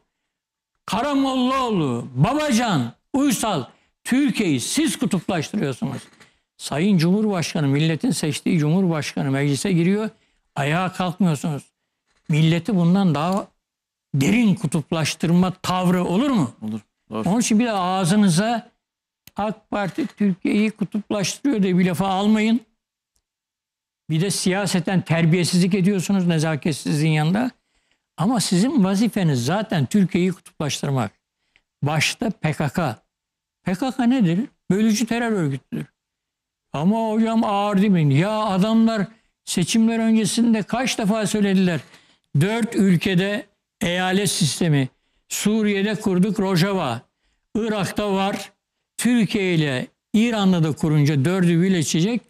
Karamollaoğlu, Babacan, Uysal Türkiye'yi siz kutuplaştırıyorsunuz. Sayın Cumhurbaşkanı, milletin seçtiği Cumhurbaşkanı meclise giriyor. Ayağa kalkmıyorsunuz. Milleti bundan daha derin kutuplaştırma tavrı olur mu? Olur. Doğru. Onun için bir de ağzınıza AK Parti Türkiye'yi kutuplaştırıyor diye bir lafa almayın. Bir de siyaseten terbiyesizlik ediyorsunuz nezaketsizliğin yanında. Ama sizin vazifeniz zaten Türkiye'yi kutuplaştırmak. Başta PKK. PKK nedir? Bölücü terör örgütüdür. Ama hocam ağır değil mi? Ya adamlar seçimler öncesinde kaç defa söylediler. Dört ülkede eyalet sistemi. Suriye'de kurduk Rojava. Irak'ta var. Türkiye ile İran'la da kurunca dördü birleşecek.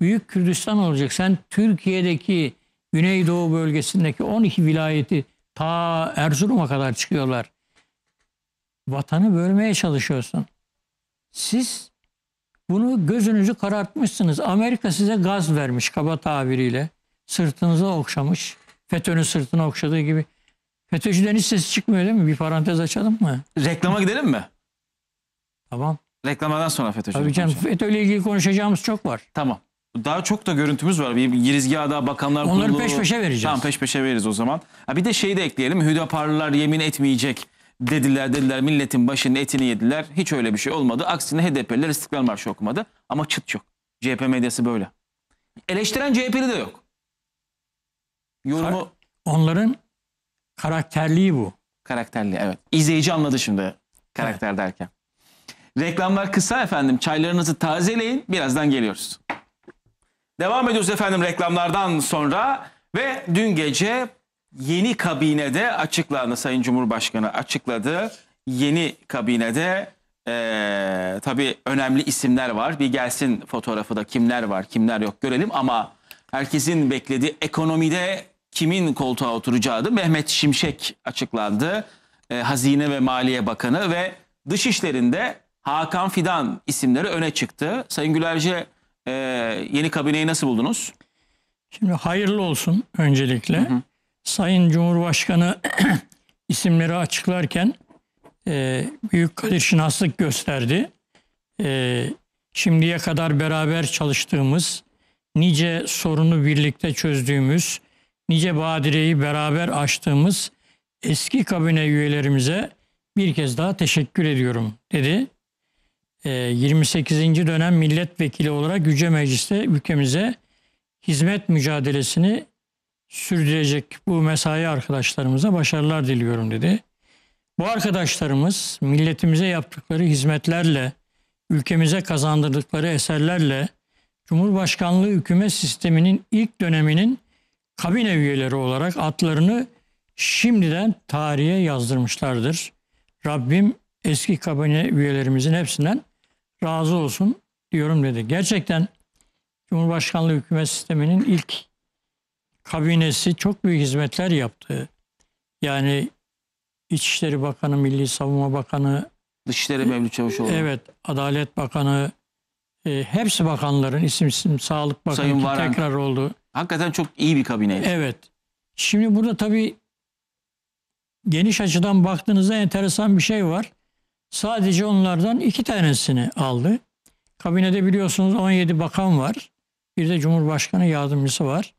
Büyük Kürdistan olacak. Sen Türkiye'deki Güneydoğu bölgesindeki 12 vilayeti ta Erzurum'a kadar çıkıyorlar. Vatanı bölmeye çalışıyorsun. Siz bunu gözünüzü karartmışsınız. Amerika size gaz vermiş kaba tabiriyle. sırtınıza okşamış. FETÖ'nün sırtına okşadığı gibi. FETÖ'cüden hiç sesi çıkmıyor değil mi? Bir parantez açalım mı? Reklama gidelim mi? Tamam. Reklamadan sonra FETÖ'cü. Tabii canım FETÖ ile ilgili konuşacağımız çok var. Tamam. Daha çok da görüntümüz var. Bir girizgahda bakanlar Onları kurulu. Onları peş peşe vereceğiz. Tamam peş peşe veririz o zaman. Ha bir de şeyi de ekleyelim. Hüdaparlılar yemin etmeyecek dediler dediler milletin başının etini yediler. Hiç öyle bir şey olmadı. Aksine HDP'liler İstiklal Marşı okumadı ama çıt yok. CHP medyası böyle. Eleştiren CHP'li de yok. Yorumu... Onların karakterliği bu. Karakterli evet. İzleyici anladı şimdi karakter evet. derken. Reklamlar kısa efendim. Çaylarınızı tazeleyin. Birazdan geliyoruz. Devam ediyoruz efendim reklamlardan sonra ve dün gece yeni kabinede açıklandı. Sayın Cumhurbaşkanı açıkladı. Yeni kabinede e, tabii önemli isimler var. Bir gelsin fotoğrafı da kimler var kimler yok görelim ama herkesin beklediği ekonomide kimin koltuğa oturacağı Mehmet Şimşek açıklandı. E, Hazine ve Maliye Bakanı ve Dışişlerinde Hakan Fidan isimleri öne çıktı. Sayın Gülerce e, yeni kabineyi nasıl buldunuz? Şimdi hayırlı olsun öncelikle. Hı hı. Sayın Cumhurbaşkanı isimleri açıklarken e, büyük kadirşinaslık gösterdi. E, şimdiye kadar beraber çalıştığımız, nice sorunu birlikte çözdüğümüz, nice badireyi beraber açtığımız eski kabine üyelerimize bir kez daha teşekkür ediyorum dedi. E, 28. dönem milletvekili olarak Yüce Meclis'te ülkemize hizmet mücadelesini sürdürecek bu mesai arkadaşlarımıza başarılar diliyorum dedi. Bu arkadaşlarımız milletimize yaptıkları hizmetlerle, ülkemize kazandırdıkları eserlerle Cumhurbaşkanlığı hükümet sisteminin ilk döneminin kabine üyeleri olarak adlarını şimdiden tarihe yazdırmışlardır. Rabbim eski kabine üyelerimizin hepsinden razı olsun diyorum dedi. Gerçekten Cumhurbaşkanlığı hükümet sisteminin ilk kabinesi çok büyük hizmetler yaptı. Yani İçişleri Bakanı, Milli Savunma Bakanı, Dışişleri Mevlüt Çavuşoğlu. Evet, Adalet Bakanı, e, hepsi bakanların isim isim Sağlık Bakanı Sayın Varan. tekrar oldu. Hakikaten çok iyi bir kabine. Evet. Şimdi burada tabii geniş açıdan baktığınızda enteresan bir şey var. Sadece onlardan iki tanesini aldı. Kabinede biliyorsunuz 17 bakan var. Bir de Cumhurbaşkanı yardımcısı var.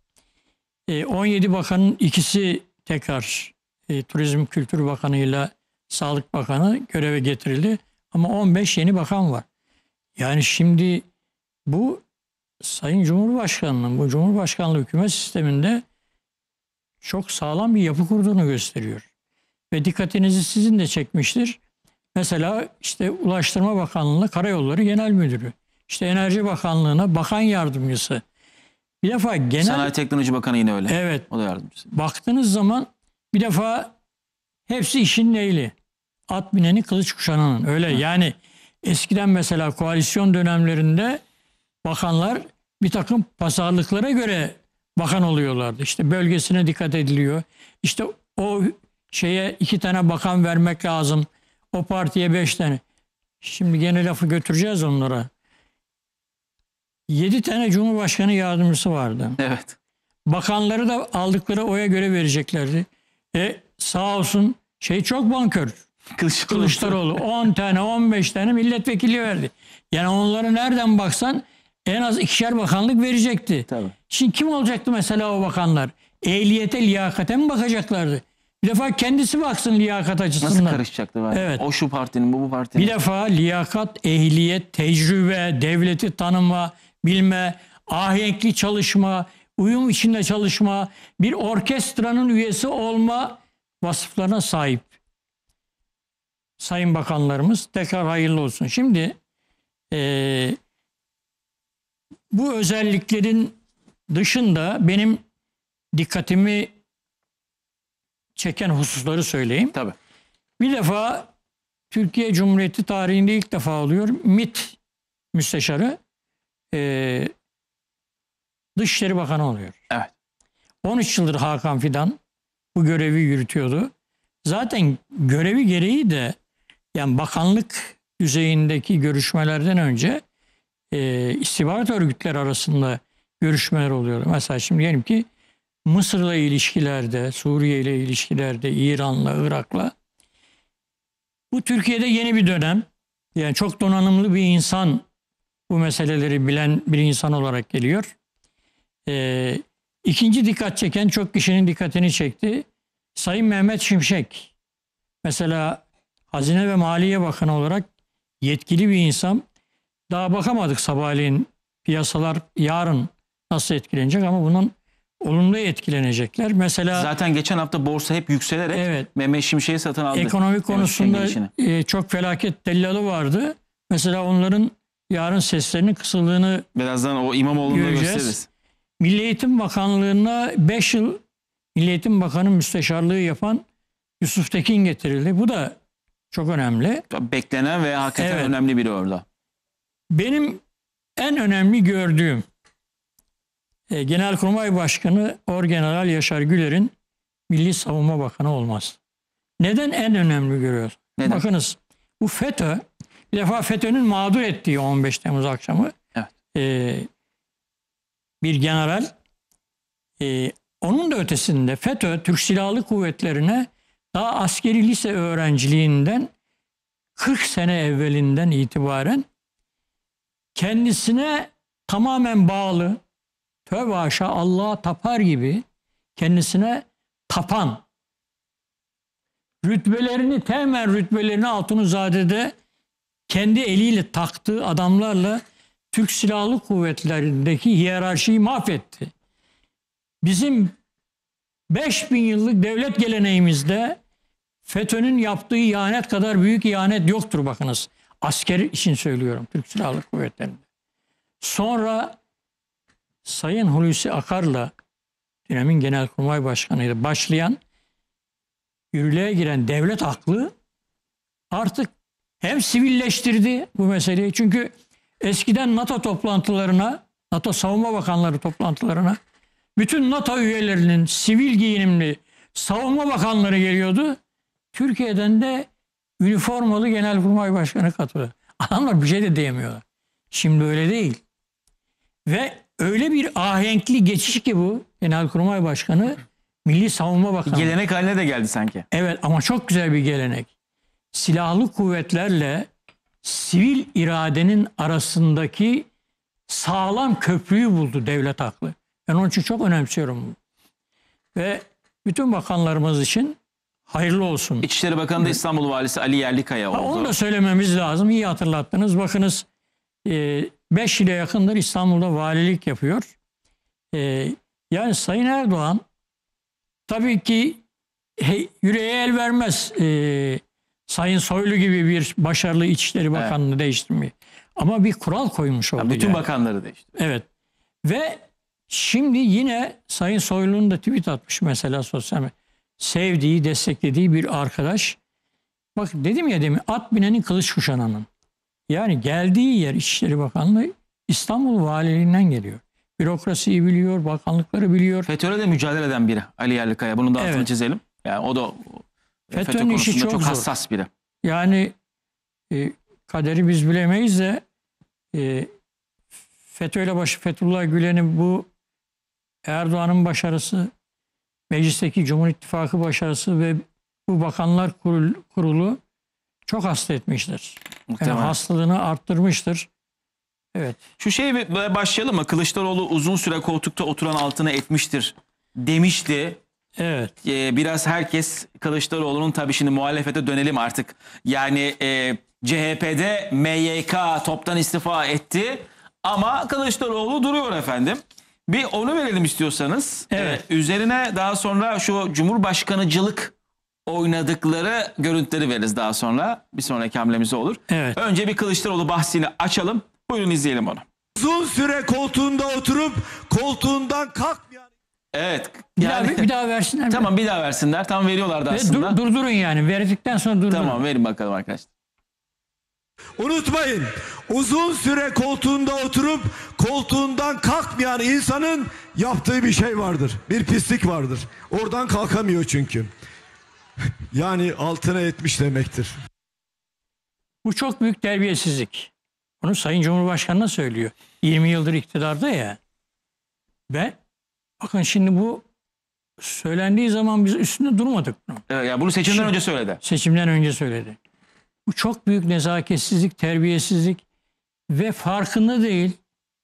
17 e, bakanın ikisi tekrar e, Turizm Kültür Bakanı ile Sağlık Bakanı göreve getirildi. Ama 15 yeni bakan var. Yani şimdi bu Sayın Cumhurbaşkanı'nın bu Cumhurbaşkanlığı hükümet sisteminde çok sağlam bir yapı kurduğunu gösteriyor. Ve dikkatinizi sizin de çekmiştir. Mesela işte Ulaştırma Bakanlığı'na Karayolları Genel Müdürü, işte Enerji Bakanlığı'na Bakan Yardımcısı, bir defa genel... Sanayi Teknoloji Bakanı yine öyle. Evet. O da yardımcısı. Baktığınız zaman bir defa hepsi işin neyli. At bineni kılıç kuşananın. Öyle Hı. yani eskiden mesela koalisyon dönemlerinde bakanlar bir takım pazarlıklara göre bakan oluyorlardı. İşte bölgesine dikkat ediliyor. İşte o şeye iki tane bakan vermek lazım. O partiye beş tane. Şimdi gene lafı götüreceğiz onlara. 7 tane Cumhurbaşkanı yardımcısı vardı. Evet. Bakanları da aldıkları oya göre vereceklerdi. E sağ olsun şey çok bankör. Kılıçdaroğlu. Kılıçdaroğlu 10 tane 15 tane milletvekili verdi. Yani onları nereden baksan en az ikişer bakanlık verecekti. Tabii. Şimdi kim olacaktı mesela o bakanlar? Ehliyete, liyakate mi bakacaklardı? Bir defa kendisi baksın liyakat açısından. Nasıl karışacaktı var? Evet. O şu partinin, bu bu partinin. Bir defa liyakat, ehliyet, tecrübe, devleti tanıma, bilme, ahenkli çalışma, uyum içinde çalışma, bir orkestranın üyesi olma vasıflarına sahip. Sayın bakanlarımız tekrar hayırlı olsun. Şimdi e, bu özelliklerin dışında benim dikkatimi çeken hususları söyleyeyim. Tabii. Bir defa Türkiye Cumhuriyeti tarihinde ilk defa oluyor MIT müsteşarı e, Dışişleri Bakanı oluyor. Evet. 13 yıldır Hakan Fidan bu görevi yürütüyordu. Zaten görevi gereği de yani bakanlık düzeyindeki görüşmelerden önce e, istihbarat örgütleri arasında görüşmeler oluyordu. Mesela şimdi diyelim ki Mısır'la ilişkilerde, Suriye ile ilişkilerde, İran'la, Irak'la bu Türkiye'de yeni bir dönem. Yani çok donanımlı bir insan bu meseleleri bilen bir insan olarak geliyor. Ee, ikinci dikkat çeken çok kişinin dikkatini çekti. Sayın Mehmet Şimşek mesela Hazine ve Maliye Bakanı olarak yetkili bir insan. Daha bakamadık sabahleyin piyasalar yarın nasıl etkilenecek ama bunun olumlu etkilenecekler. Mesela zaten geçen hafta borsa hep yükselerek evet, Mehmet Şimşek'i satın aldı. Ekonomik konusunda e, çok felaket tellalı vardı. Mesela onların yarın seslerinin kısıldığını Birazdan o İmamoğlu'nu da göreceğiz. gösteririz. Milli Eğitim Bakanlığı'na 5 yıl Milli Eğitim Bakanı müsteşarlığı yapan Yusuf Tekin getirildi. Bu da çok önemli. Beklenen ve hakikaten Evet. önemli biri orada. Benim en önemli gördüğüm e, Genelkurmay Başkanı Orgeneral Yaşar Güler'in Milli Savunma Bakanı olmaz. Neden en önemli görüyor? Neden? Bakınız bu FETÖ bir defa FETÖ'nün mağdur ettiği 15 Temmuz akşamı evet. e, bir general e, onun da ötesinde FETÖ Türk Silahlı Kuvvetleri'ne daha askeri lise öğrenciliğinden 40 sene evvelinden itibaren kendisine tamamen bağlı tövbe aşağı Allah'a tapar gibi kendisine tapan rütbelerini temel rütbelerini altını zadede kendi eliyle taktığı adamlarla Türk Silahlı Kuvvetleri'ndeki hiyerarşiyi mahvetti. Bizim 5000 yıllık devlet geleneğimizde FETÖ'nün yaptığı ihanet kadar büyük ihanet yoktur bakınız. Asker için söylüyorum Türk Silahlı Kuvvetleri'nde. Sonra Sayın Hulusi Akar'la dönemin Genelkurmay Başkanı'yla başlayan yürürlüğe giren devlet aklı artık hem sivilleştirdi bu meseleyi. Çünkü eskiden NATO toplantılarına, NATO Savunma Bakanları toplantılarına bütün NATO üyelerinin sivil giyinimli savunma bakanları geliyordu. Türkiye'den de üniformalı genelkurmay başkanı katıldı. Adamlar bir şey de diyemiyorlar. Şimdi öyle değil. Ve öyle bir ahenkli geçiş ki bu genelkurmay başkanı Milli Savunma Bakanı. Gelenek haline de geldi sanki. Evet ama çok güzel bir gelenek silahlı kuvvetlerle sivil iradenin arasındaki sağlam köprüyü buldu devlet aklı. Ben onun için çok önemsiyorum Ve bütün bakanlarımız için hayırlı olsun. İçişleri Bakanı da İstanbul Valisi Ali Yerlikaya oldu. onu da söylememiz lazım. İyi hatırlattınız. Bakınız 5 ile yakındır İstanbul'da valilik yapıyor. E, yani Sayın Erdoğan tabii ki yüreğe el vermez. Ee, Sayın Soylu gibi bir başarılı İçişleri Bakanlığı evet. değiştirmeyi. Ama bir kural koymuş oldu. Yani bütün yani. bakanları değiştirdi. Evet. Ve şimdi yine Sayın Soylu'nun da tweet atmış mesela sosyal medyada. Sevdiği, desteklediği bir arkadaş. Bak dedim ya demin at binenin kılıç kuşananın. Yani geldiği yer İçişleri Bakanlığı İstanbul Valiliğinden geliyor. Bürokrasiyi biliyor, bakanlıkları biliyor. FETÖ'le de mücadele eden biri Ali Yerlikaya. Bunu da altını evet. çizelim. Yani o da FETÖ, işi çok, çok hassas zor. biri. Yani e, kaderi biz bilemeyiz de e, FETÖ ile başı Fethullah Gülen'in bu Erdoğan'ın başarısı, meclisteki Cumhur İttifakı başarısı ve bu bakanlar kurul, kurulu çok hasta etmiştir. Muhtemelen. Yani hastalığını arttırmıştır. Evet. Şu şey başlayalım mı? Kılıçdaroğlu uzun süre koltukta oturan altına etmiştir demişti. Evet. Ee, biraz herkes Kılıçdaroğlu'nun tabii şimdi muhalefete dönelim artık. Yani e, CHP'de MYK toptan istifa etti ama Kılıçdaroğlu duruyor efendim. Bir onu verelim istiyorsanız. Ee, evet. Ee, üzerine daha sonra şu Cumhurbaşkanıcılık oynadıkları görüntüleri veririz daha sonra. Bir sonraki hamlemiz olur. Evet. Önce bir Kılıçdaroğlu bahsini açalım. Buyurun izleyelim onu. Uzun süre koltuğunda oturup koltuğundan kalk Evet. Yani, bir, daha, bir daha versinler. Tamam bir daha versinler. Tam da e, aslında. dur, durdurun yani. Verdikten sonra durdurun. Tamam verin bakalım arkadaşlar. Unutmayın uzun süre koltuğunda oturup koltuğundan kalkmayan insanın yaptığı bir şey vardır. Bir pislik vardır. Oradan kalkamıyor çünkü. yani altına etmiş demektir. Bu çok büyük terbiyesizlik. Bunu Sayın Cumhurbaşkanı söylüyor. 20 yıldır iktidarda ya. Ve Bakın şimdi bu söylendiği zaman biz üstünde durmadık. Evet, yani bunu seçimden şimdi, önce söyledi. Seçimden önce söyledi. Bu çok büyük nezaketsizlik, terbiyesizlik ve farkında değil.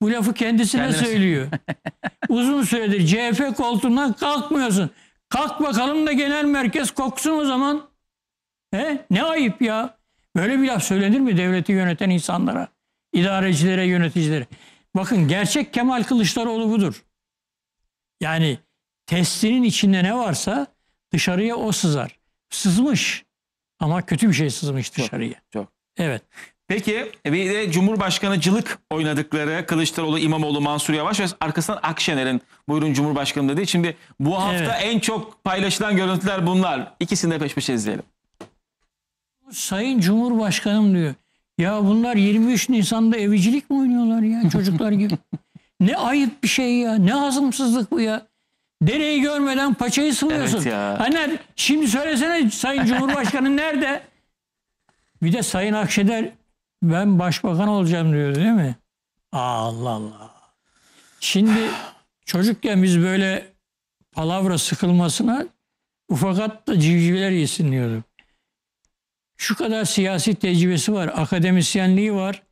Bu lafı kendisine, kendisine. söylüyor. Uzun süredir CHP koltuğundan kalkmıyorsun. Kalk bakalım da genel merkez koksun o zaman. He? Ne ayıp ya. Böyle bir laf söylenir mi devleti yöneten insanlara, idarecilere, yöneticilere? Bakın gerçek Kemal Kılıçdaroğlu budur. Yani testinin içinde ne varsa dışarıya o sızar. Sızmış ama kötü bir şey sızmış dışarıya. Çok, çok. Evet. Peki e, bir de Cumhurbaşkanıcılık oynadıkları Kılıçdaroğlu, İmamoğlu, Mansur Yavaş ve arkasından Akşener'in buyurun Cumhurbaşkanım dedi. Şimdi bu hafta evet. en çok paylaşılan görüntüler bunlar. İkisini de peş peşe izleyelim. Sayın Cumhurbaşkanım diyor. Ya bunlar 23 Nisan'da evcilik mi oynuyorlar ya çocuklar gibi? Ne ayıp bir şey ya. Ne hazımsızlık bu ya. Dereyi görmeden paçayı sıvıyorsun. Evet ya. Hani şimdi söylesene Sayın Cumhurbaşkanı nerede? Bir de Sayın Akşener ben başbakan olacağım diyor değil mi? Allah Allah. Şimdi çocukken biz böyle palavra sıkılmasına ufakat da civcivler yesin diyorduk. Şu kadar siyasi tecrübesi var, akademisyenliği var.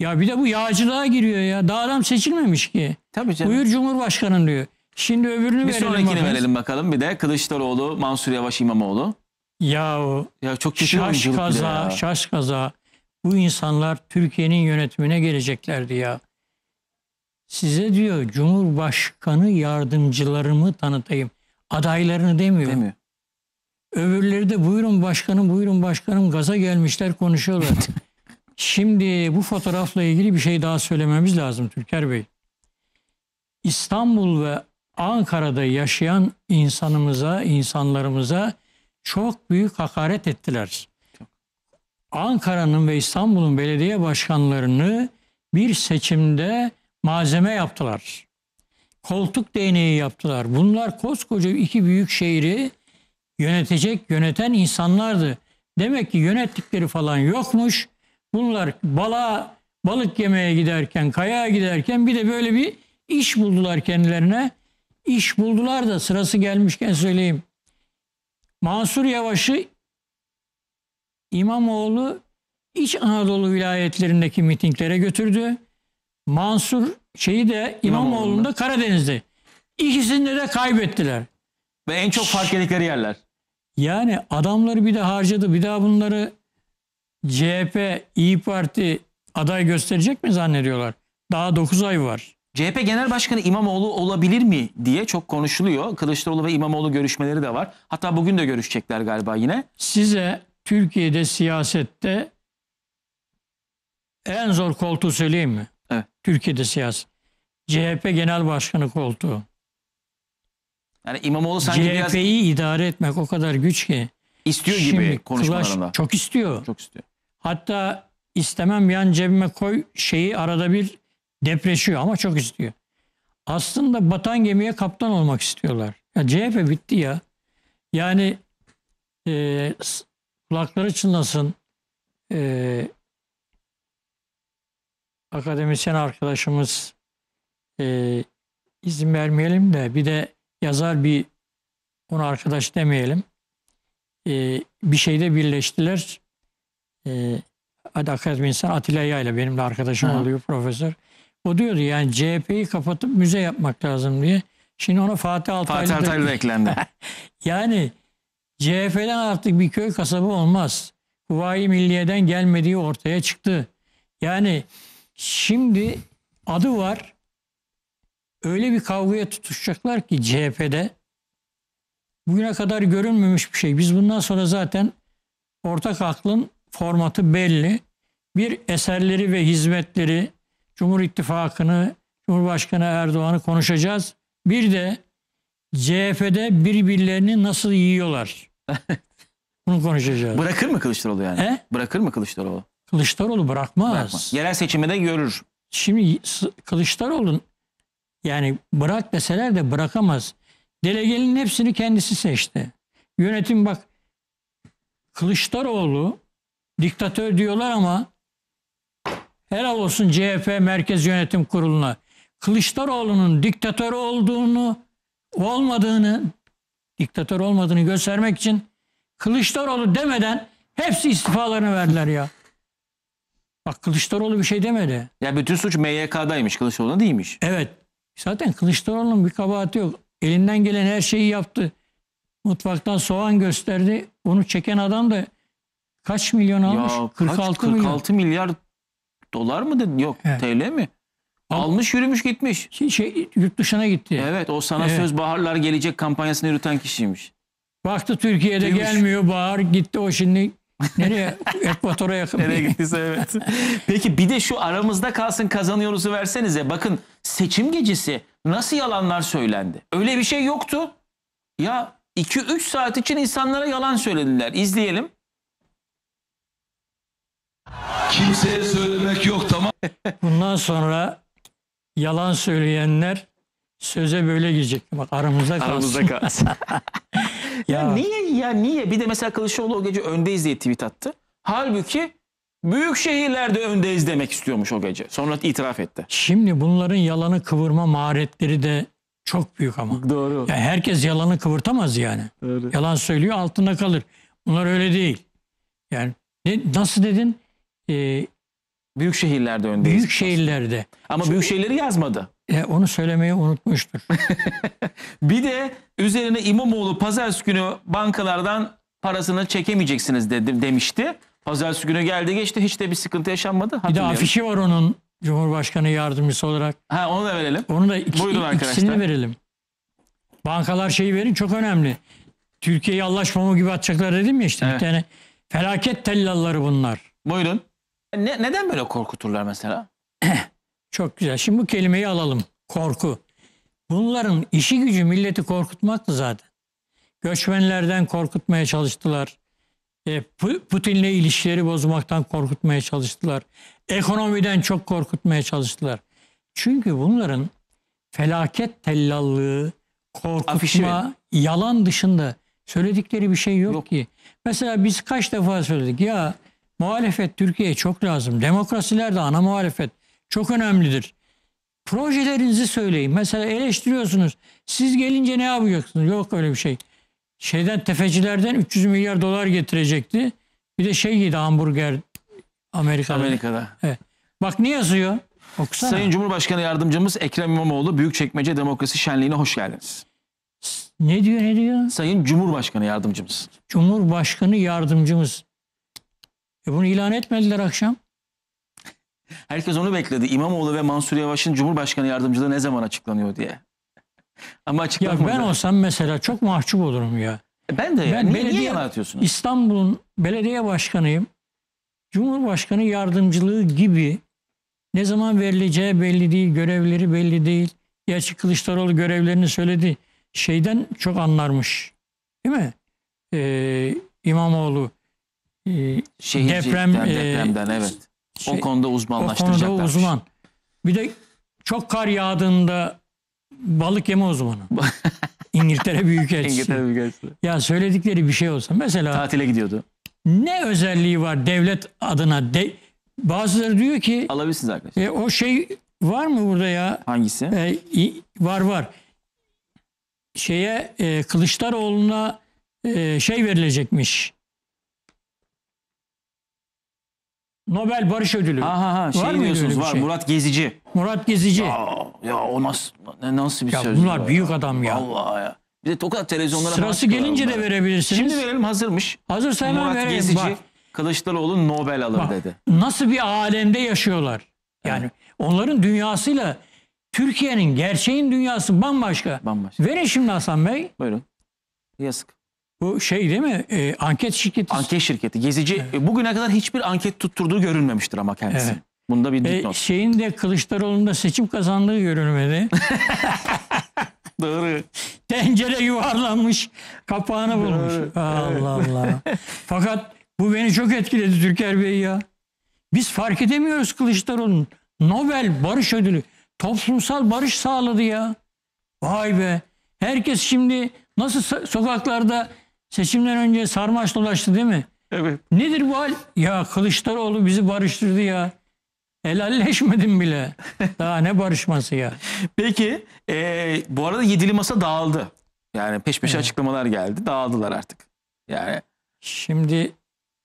Ya bir de bu yağcılığa giriyor ya. Daha adam seçilmemiş ki. Tabii canım. Buyur Cumhurbaşkanı diyor. Şimdi öbürünü bir verelim. Bir sonrakini bakalım. verelim bakalım bir de. Kılıçdaroğlu, Mansur Yavaş, İmamoğlu. Ya, Ya çok kişi şaş kaza, ya. şaş kaza. Bu insanlar Türkiye'nin yönetimine geleceklerdi ya. Size diyor Cumhurbaşkanı yardımcılarımı tanıtayım. Adaylarını demiyor. Demiyor. Öbürleri de buyurun başkanım buyurun başkanım gaza gelmişler konuşuyorlar. Şimdi bu fotoğrafla ilgili bir şey daha söylememiz lazım Türker Bey. İstanbul ve Ankara'da yaşayan insanımıza, insanlarımıza çok büyük hakaret ettiler. Ankara'nın ve İstanbul'un belediye başkanlarını bir seçimde malzeme yaptılar. Koltuk değneği yaptılar. Bunlar koskoca iki büyük şehri yönetecek, yöneten insanlardı. Demek ki yönettikleri falan yokmuş. Bunlar bala balık yemeye giderken, kayaya giderken bir de böyle bir iş buldular kendilerine. İş buldular da sırası gelmişken söyleyeyim. Mansur Yavaş'ı İmamoğlu İç Anadolu vilayetlerindeki mitinglere götürdü. Mansur şeyi de İmamoğlu'nda Karadeniz'de. İkisinde de kaybettiler. Ve en çok fark ettikleri yerler. Yani adamları bir de harcadı. Bir daha bunları CHP, İyi Parti aday gösterecek mi zannediyorlar? Daha 9 ay var. CHP Genel Başkanı İmamoğlu olabilir mi diye çok konuşuluyor. Kılıçdaroğlu ve İmamoğlu görüşmeleri de var. Hatta bugün de görüşecekler galiba yine. Size Türkiye'de siyasette en zor koltuğu söyleyeyim mi? Evet. Türkiye'de siyaset. CHP Genel Başkanı koltuğu. Yani İmamoğlu sanki CHP'yi biraz... idare etmek o kadar güç ki. İstiyor Şimdi gibi konuşmalarında. çok istiyor. Çok istiyor. Hatta istemem yan cebime koy şeyi arada bir depreşiyor ama çok istiyor. Aslında batan gemiye kaptan olmak istiyorlar. Ya CHP bitti ya. Yani e, kulakları çınlasın e, akademisyen arkadaşımız e, izin vermeyelim de bir de yazar bir onu arkadaş demeyelim. E, bir şeyde birleştiler e, ee, bir insan Atilla Yayla benimle arkadaşım ha. oluyor profesör. O diyordu yani CHP'yi kapatıp müze yapmak lazım diye. Şimdi ona Fatih Altaylı, Fatih Altaylı da yani CHP'den artık bir köy kasabı olmaz. Huvayi Milliye'den gelmediği ortaya çıktı. Yani şimdi adı var. Öyle bir kavgaya tutuşacaklar ki CHP'de bugüne kadar görünmemiş bir şey. Biz bundan sonra zaten ortak aklın formatı belli. Bir eserleri ve hizmetleri Cumhur İttifakı'nı, Cumhurbaşkanı Erdoğan'ı konuşacağız. Bir de CHP'de birbirlerini nasıl yiyorlar? Bunu konuşacağız. Bırakır mı Kılıçdaroğlu yani? He? Bırakır mı Kılıçdaroğlu? Kılıçdaroğlu bırakmaz. bırakmaz. Yerel seçimi görür. Şimdi Kılıçdaroğlu yani bırak deseler de bırakamaz. Delege'nin hepsini kendisi seçti. Yönetim bak Kılıçdaroğlu diktatör diyorlar ama helal olsun CHP Merkez Yönetim Kurulu'na. Kılıçdaroğlu'nun diktatör olduğunu olmadığını diktatör olmadığını göstermek için Kılıçdaroğlu demeden hepsi istifalarını verdiler ya. Bak Kılıçdaroğlu bir şey demedi. Ya bütün suç MYK'daymış Kılıçdaroğlu değilmiş. Evet. Zaten Kılıçdaroğlu'nun bir kabahati yok. Elinden gelen her şeyi yaptı. Mutfaktan soğan gösterdi. Onu çeken adam da Kaç milyon almış? Ya, 46 kaç, 46 milyon. milyar dolar mı dedin? Yok evet. TL mi? Almış yürümüş gitmiş. Şey, şey, yurt dışına gitti. Evet o sana evet. söz baharlar gelecek kampanyasını yürüten kişiymiş. Baktı Türkiye'de Duymuş. gelmiyor bahar gitti o şimdi nereye ekvatora yakın. nereye gittiyse evet. Peki bir de şu aramızda kalsın kazanıyoruzu versenize. Bakın seçim gecesi nasıl yalanlar söylendi. Öyle bir şey yoktu. Ya 2-3 saat için insanlara yalan söylediler. İzleyelim. Kimseye söylemek yok tamam. Bundan sonra yalan söyleyenler söze böyle girecek. Bak aramızda kalsın. Aramızda kalsın. ya. ya niye ya niye? Bir de mesela Kılıçdaroğlu o gece öndeyiz diye tweet attı. Halbuki büyük şehirlerde öndeyiz demek istiyormuş o gece. Sonra itiraf etti. Şimdi bunların yalanı kıvırma maharetleri de çok büyük ama. Doğru. Yani herkes yalanı kıvırtamaz yani. Öyle. Yalan söylüyor altında kalır. Bunlar öyle değil. Yani ne, nasıl dedin? e, Büyük şehirlerde öndeyiz. Büyük şehirlerde. Ama Çünkü, büyük şehirleri yazmadı. E, onu söylemeyi unutmuştur. bir de üzerine İmamoğlu pazartesi günü bankalardan parasını çekemeyeceksiniz dedi, demişti. Pazartesi günü geldi geçti hiç de bir sıkıntı yaşanmadı. Bir de afişi var onun Cumhurbaşkanı yardımcısı olarak. Ha onu da verelim. Onu da iki, Buyurun arkadaşlar. ikisini verelim. Bankalar şeyi verin çok önemli. Türkiye'yi Allah gibi atacaklar dedim ya işte. Evet. Bir tane felaket tellalları bunlar. Buyurun. Ne, neden böyle korkuturlar mesela? Çok güzel. Şimdi bu kelimeyi alalım. Korku. Bunların işi gücü milleti korkutmaktı zaten. Göçmenlerden korkutmaya çalıştılar. E, Putin'le ilişkileri bozmaktan korkutmaya çalıştılar. Ekonomiden çok korkutmaya çalıştılar. Çünkü bunların felaket tellallığı, korkutma, Afişi yalan dışında söyledikleri bir şey yok, yok ki. Mesela biz kaç defa söyledik ya Muhalefet Türkiye'ye çok lazım. Demokrasiler de ana muhalefet çok önemlidir. Projelerinizi söyleyin. Mesela eleştiriyorsunuz. Siz gelince ne yapacaksınız? Yok öyle bir şey. Şeyden tefecilerden 300 milyar dolar getirecekti. Bir de şey yedi hamburger Amerika'da. Amerika'da. Evet. Bak ne yazıyor? Okusana. Sayın Cumhurbaşkanı Yardımcımız Ekrem İmamoğlu Büyükçekmece Demokrasi Şenliği'ne hoş geldiniz. Ne diyor ne diyor? Sayın Cumhurbaşkanı Yardımcımız. Cumhurbaşkanı Yardımcımız. E bunu ilan etmediler akşam. Herkes onu bekledi. İmamoğlu ve Mansur Yavaş'ın Cumhurbaşkanı yardımcılığı ne zaman açıklanıyor diye. Ama açıklanmadı. Ya ben olsam mesela çok mahcup olurum ya. E ben de ya. Ben niye, belediye, niye anlatıyorsunuz? İstanbul'un belediye başkanıyım. Cumhurbaşkanı yardımcılığı gibi ne zaman verileceği belli değil, görevleri belli değil. Gerçi Kılıçdaroğlu görevlerini söyledi. Şeyden çok anlarmış. Değil mi? Ee, İmamoğlu e, deprem, depremden e, evet. Şey, o konuda uzmanlaştıracaklar. O konuda uzman. Bir de çok kar yağdığında balık yeme uzmanı. İngiltere Büyükelçisi. İngiltere Büyükelçisi. Ya söyledikleri bir şey olsa mesela. Tatile gidiyordu. Ne özelliği var devlet adına? De, bazıları diyor ki. Alabilirsiniz arkadaşlar. E, o şey var mı burada ya? Hangisi? E, var var. Şeye e, Kılıçdaroğlu'na e, şey verilecekmiş. Nobel Barış Ödülü. Ha ha ha şey var mı diyorsunuz var şey? Murat Gezici. Murat Gezici. Ya, ya o nasıl nasıl bir ya söz? Bunlar büyük adam ya. Allah ya. Bir de tokat televizyonlara Sırası gelince de verebilirsiniz. Şimdi verelim hazırmış. Hazırsa hemen Murat vereyim. Gezici bak, Kılıçdaroğlu Nobel alır bak, dedi. Nasıl bir alemde yaşıyorlar. Yani evet. onların dünyasıyla Türkiye'nin gerçeğin dünyası bambaşka. Bambaşka. Verin şimdi Hasan Bey. Buyurun. Yazık. Bu şey değil mi? E, anket şirketi. Anket şirketi. Gezici evet. E, bugüne kadar hiçbir anket tutturduğu görülmemiştir ama kendisi. Evet. Bunda bir e, dipnot. E, şeyin de Kılıçdaroğlu'nda seçim kazandığı görülmedi. Doğru. Tencere yuvarlanmış, kapağını Doğru. bulmuş. Evet. Allah Allah. Fakat bu beni çok etkiledi Türker Bey ya. Biz fark edemiyoruz Kılıçdaroğlu'nun. Nobel Barış Ödülü toplumsal barış sağladı ya. Vay be. Herkes şimdi nasıl sokaklarda Seçimden önce sarmaş dolaştı değil mi? Evet. Nedir bu hal? Ya Kılıçdaroğlu bizi barıştırdı ya. Helalleşmedim bile. Daha ne barışması ya. Peki e, bu arada yedili masa dağıldı. Yani peş peşe evet. açıklamalar geldi. Dağıldılar artık. Yani Şimdi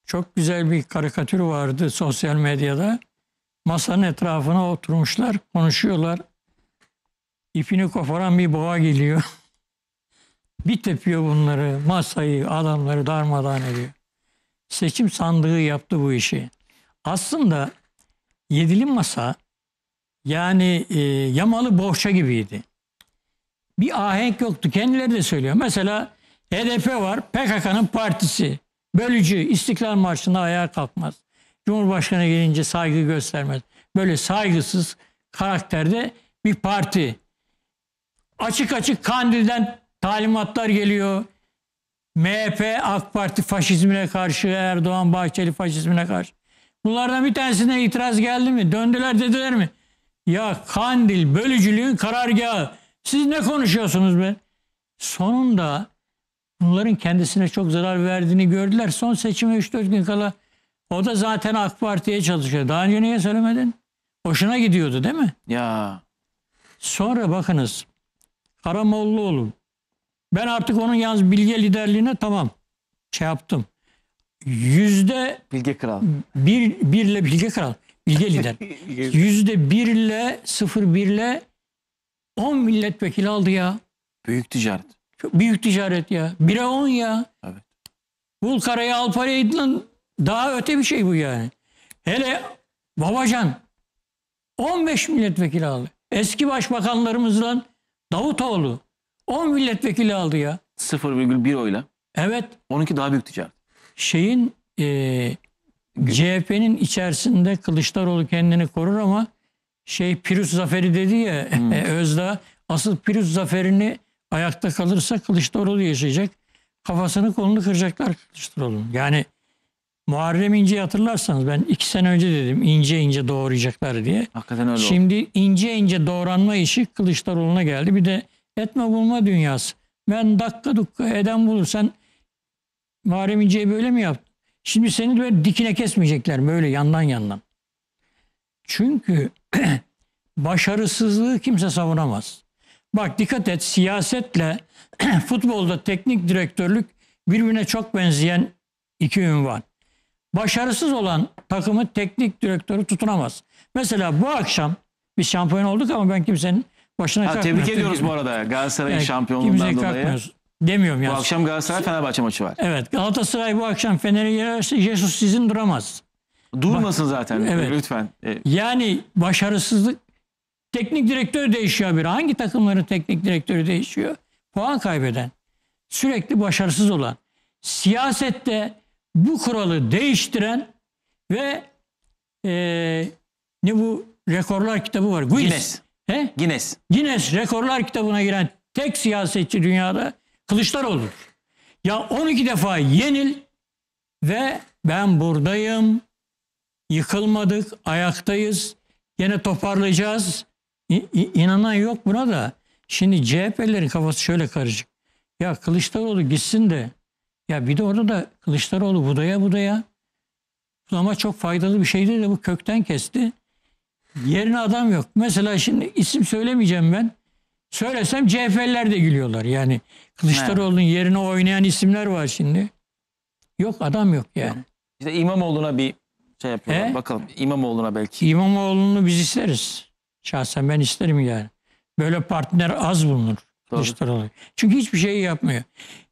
çok güzel bir karikatür vardı sosyal medyada. Masanın etrafına oturmuşlar, konuşuyorlar. İpini koparan bir boğa geliyor. Bir tepiyor bunları, masayı, adamları darmadan ediyor. Seçim sandığı yaptı bu işi. Aslında yedili masa yani e, yamalı bohça gibiydi. Bir ahenk yoktu. Kendileri de söylüyor. Mesela HDP var, PKK'nın partisi. Bölücü, İstiklal Marşı'nda ayağa kalkmaz. Cumhurbaşkanı gelince saygı göstermez. Böyle saygısız karakterde bir parti. Açık açık Kandil'den Talimatlar geliyor. MHP, AK Parti faşizmine karşı, Erdoğan Bahçeli faşizmine karşı. Bunlardan bir tanesine itiraz geldi mi? Döndüler dediler mi? Ya Kandil bölücülüğün karargahı. Siz ne konuşuyorsunuz be? Sonunda bunların kendisine çok zarar verdiğini gördüler. Son seçime 3-4 gün kala o da zaten AK Parti'ye çalışıyor. Daha önce niye söylemedin? Hoşuna gidiyordu değil mi? Ya. Sonra bakınız Karamollaoğlu ben artık onun yalnız bilge liderliğine tamam şey yaptım. Yüzde bilge kral. Bir, birle bilge kral. Bilge lider. Yüzde birle sıfır birle on milletvekili aldı ya. Büyük ticaret. Çok büyük ticaret ya. Bire on ya. Evet. Bul karayı al parayı daha öte bir şey bu yani. Hele Babacan 15 milletvekili aldı. Eski başbakanlarımızla Davutoğlu 10 milletvekili aldı ya. 0,1 oyla. Evet. Onunki daha büyük ticaret. Şeyin e, CHP'nin içerisinde Kılıçdaroğlu kendini korur ama şey Pirus Zaferi dedi ya hmm. e, Özdağ asıl Pirus Zaferi'ni ayakta kalırsa Kılıçdaroğlu yaşayacak. Kafasını kolunu kıracaklar Kılıçdaroğlu. Yani Muharrem İnce'yi hatırlarsanız ben iki sene önce dedim ince ince doğrayacaklar diye. Hakikaten öyle Şimdi oldu. ince ince doğranma işi Kılıçdaroğlu'na geldi. Bir de etme bulma dünyası. Ben dakika dukka eden bulur. Sen Muharrem İnce'yi böyle mi yaptın? Şimdi seni böyle dikine kesmeyecekler böyle yandan yandan. Çünkü başarısızlığı kimse savunamaz. Bak dikkat et siyasetle futbolda teknik direktörlük birbirine çok benzeyen iki ünvan. Başarısız olan takımı teknik direktörü tutunamaz. Mesela bu akşam biz şampiyon olduk ama ben kimsenin başına ha, Tebrik ediyoruz bu arada Galatasaray'ın yani, şampiyonluğundan dolayı. Demiyorum yani. Bu akşam Galatasaray-Fenerbahçe maçı var. Evet Galatasaray bu akşam Feneri yererse Jesus sizin duramaz. Durmasın Bak, zaten evet. lütfen. E, yani başarısızlık teknik direktör değişiyor bir. Hangi takımların teknik direktörü değişiyor? Puan kaybeden, sürekli başarısız olan, siyasette bu kuralı değiştiren ve e, ne bu rekorlar kitabı var. Guinness. Guinness. He? Guinness. Guinness rekorlar kitabına giren tek siyasetçi dünyada Kılıçdaroğlu'dur. Ya 12 defa yenil ve ben buradayım. Yıkılmadık, ayaktayız. Yine toparlayacağız. İnanan yok buna da. Şimdi CHP'lerin kafası şöyle karışık. Ya Kılıçdaroğlu gitsin de ya bir de orada da Kılıçdaroğlu budaya budaya ama çok faydalı bir şeydi de bu kökten kesti. Yerine adam yok. Mesela şimdi isim söylemeyeceğim ben. Söylesem CHP'liler de gülüyorlar. Yani Kılıçdaroğlu'nun yerine oynayan isimler var şimdi. Yok adam yok yani. Yok. İşte İmamoğlu'na bir şey yapıyorlar. He? Bakalım İmamoğlu'na belki. İmamoğlu'nu biz isteriz. Şahsen ben isterim yani. Böyle partner az bulunur. Kılıçdaroğlu. Çünkü hiçbir şey yapmıyor.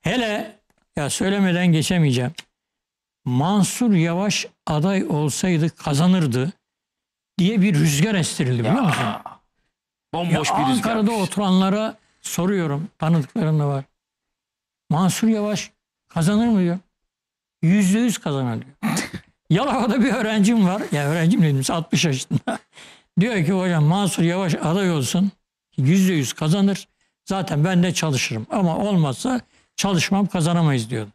Hele ya söylemeden geçemeyeceğim. Mansur Yavaş aday olsaydı kazanırdı diye bir rüzgar estirildi biliyor musun? Bomboş ya bir rüzgar. Ankara'da oturanlara soruyorum. Tanıdıklarım da var. Mansur Yavaş kazanır mı diyor. Yüzde yüz kazanır diyor. Yalova'da bir öğrencim var. Ya yani öğrencim dedim 60 yaşında. diyor ki hocam Mansur Yavaş aday olsun. Yüzde yüz kazanır. Zaten ben de çalışırım. Ama olmazsa çalışmam kazanamayız diyordu.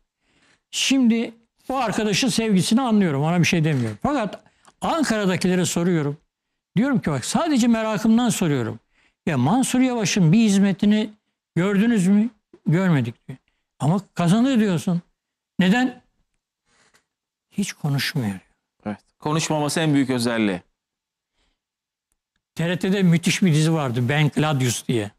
Şimdi o arkadaşın sevgisini anlıyorum. Ona bir şey demiyorum. Fakat Ankara'dakilere soruyorum. Diyorum ki bak sadece merakımdan soruyorum. Ya Mansur Yavaş'ın bir hizmetini gördünüz mü? Görmedik diyor. Ama kazanıyor diyorsun. Neden? Hiç konuşmuyor. Evet. Konuşmaması en büyük özelliği. TRT'de müthiş bir dizi vardı. Ben Gladius diye.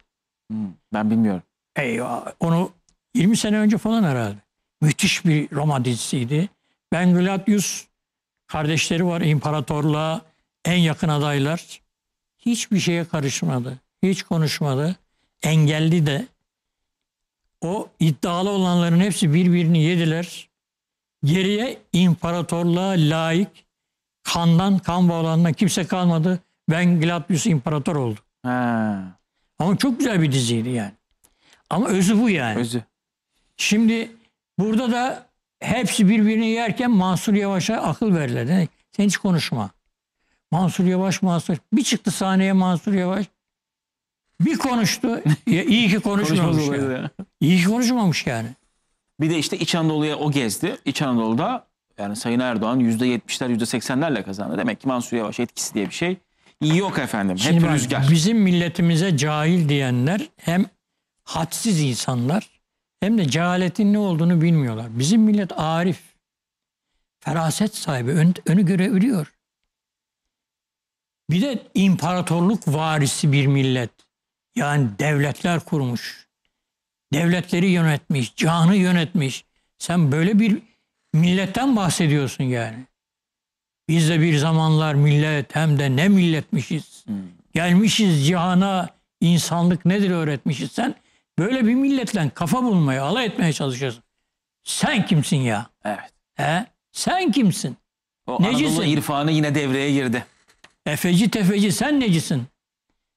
Hmm, ben bilmiyorum. Eyvah. Onu 20 sene önce falan herhalde. Müthiş bir Roma dizisiydi. Ben Gladius Kardeşleri var imparatorluğa en yakın adaylar. Hiçbir şeye karışmadı. Hiç konuşmadı. Engelli de. O iddialı olanların hepsi birbirini yediler. Geriye imparatorluğa layık kandan kan bağlanma kimse kalmadı. Ben Gladius imparator oldum. Ha. Ama çok güzel bir diziydi yani. Ama özü bu yani. Özü. Şimdi burada da Hepsi birbirini yerken Mansur Yavaş'a akıl verdiler. Dedi. Sen hiç konuşma. Mansur Yavaş, Mansur. Bir çıktı sahneye Mansur Yavaş. Bir konuştu. Ya iyi ki konuşmamış. yani. İyi ki konuşmamış yani. Bir de işte İç Anadolu'ya o gezdi. İç Anadolu'da yani Sayın Erdoğan %70'ler %80'lerle kazandı. Demek ki Mansur Yavaş etkisi diye bir şey yok efendim. Hep rüzgar. Bizim milletimize cahil diyenler hem hadsiz insanlar hem de cehaletin ne olduğunu bilmiyorlar. Bizim millet arif, feraset sahibi, ön, önü görebiliyor. Bir de imparatorluk varisi bir millet. Yani devletler kurmuş. Devletleri yönetmiş, canı yönetmiş. Sen böyle bir milletten bahsediyorsun yani. Biz de bir zamanlar millet hem de ne milletmişiz. Hmm. Gelmişiz cihana insanlık nedir öğretmişiz. Sen Böyle bir milletle kafa bulmaya, alay etmeye çalışıyorsun. Sen kimsin ya? Evet. He? Sen kimsin? O necisin? Anadolu irfanı yine devreye girdi. Efeci tefeci sen necisin?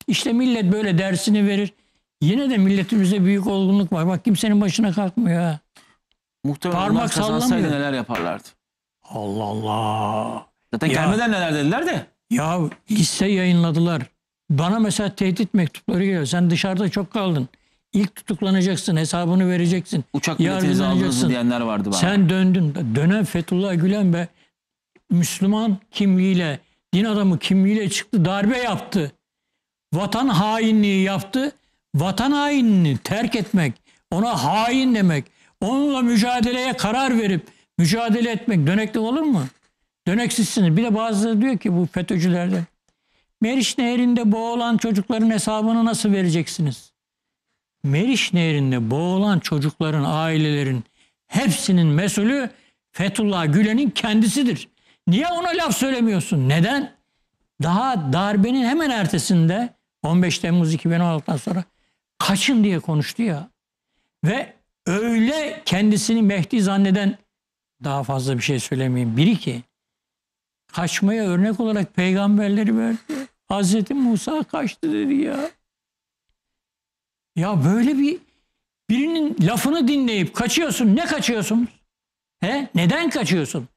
İşte millet böyle dersini verir. Yine de milletimizde büyük olgunluk var. Bak kimsenin başına kalkmıyor ha. Muhtemelen Parmak onlar neler yaparlardı. Allah Allah. Zaten ya, gelmeden neler dediler de. Ya liste yayınladılar. Bana mesela tehdit mektupları geliyor. Sen dışarıda çok kaldın ilk tutuklanacaksın, hesabını vereceksin. Uçak bileti yargılanacaksın. diyenler vardı. Bana. Sen döndün. Dönen Fethullah Gülen be Müslüman kimliğiyle, din adamı kimliğiyle çıktı, darbe yaptı. Vatan hainliği yaptı. Vatan hainini terk etmek, ona hain demek, onunla mücadeleye karar verip mücadele etmek dönekli olur mu? Döneksizsiniz. Bir de bazıları diyor ki bu FETÖ'cülerde. Meriç Nehri'nde boğulan çocukların hesabını nasıl vereceksiniz? Meriç Nehri'nde boğulan çocukların, ailelerin hepsinin mesulü Fethullah Gülen'in kendisidir. Niye ona laf söylemiyorsun? Neden? Daha darbenin hemen ertesinde 15 Temmuz 2016'dan sonra kaçın diye konuştu ya. Ve öyle kendisini Mehdi zanneden daha fazla bir şey söylemeyeyim. Biri ki kaçmaya örnek olarak peygamberleri verdi. Hazreti Musa kaçtı dedi ya. Ya böyle bir birinin lafını dinleyip kaçıyorsun. Ne kaçıyorsun? He? Neden kaçıyorsun?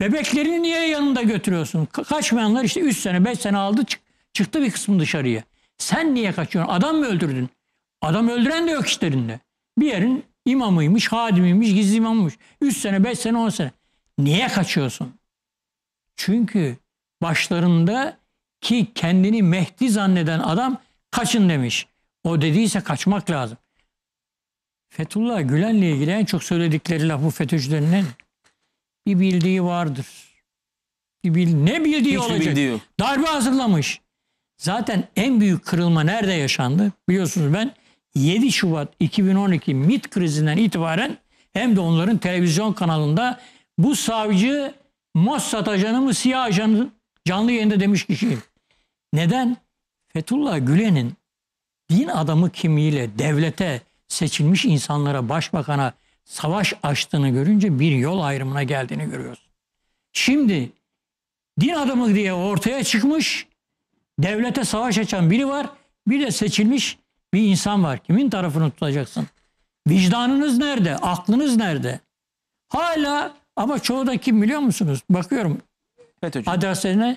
Bebeklerini niye yanında götürüyorsun? Kaçmayanlar işte 3 sene 5 sene aldı çık, çıktı bir kısmı dışarıya. Sen niye kaçıyorsun? Adam mı öldürdün? Adam öldüren de yok işlerinde. Bir yerin imamıymış, hadimiymiş, gizli imammış. 3 sene, 5 sene, 10 sene. Niye kaçıyorsun? Çünkü başlarında ki kendini Mehdi zanneden adam kaçın demiş. O dediyse kaçmak lazım. Fethullah Gülen'le ilgili en çok söyledikleri laf bu FETÖ'cülerin Bir bildiği vardır. Bir bil, ne bildiği Hiçbir olacak? Bildiği yok. Darbe hazırlamış. Zaten en büyük kırılma nerede yaşandı? Biliyorsunuz ben 7 Şubat 2012 MIT krizinden itibaren hem de onların televizyon kanalında bu savcı Mossad ajanı mı siyah ajanı canlı yayında demiş kişi. Neden? Fethullah Gülen'in din adamı kimliğiyle devlete seçilmiş insanlara, başbakana savaş açtığını görünce bir yol ayrımına geldiğini görüyoruz. Şimdi din adamı diye ortaya çıkmış, devlete savaş açan biri var, bir de seçilmiş bir insan var. Kimin tarafını tutacaksın? Vicdanınız nerede? Aklınız nerede? Hala ama çoğu da kim biliyor musunuz? Bakıyorum evet hocam. adreslerine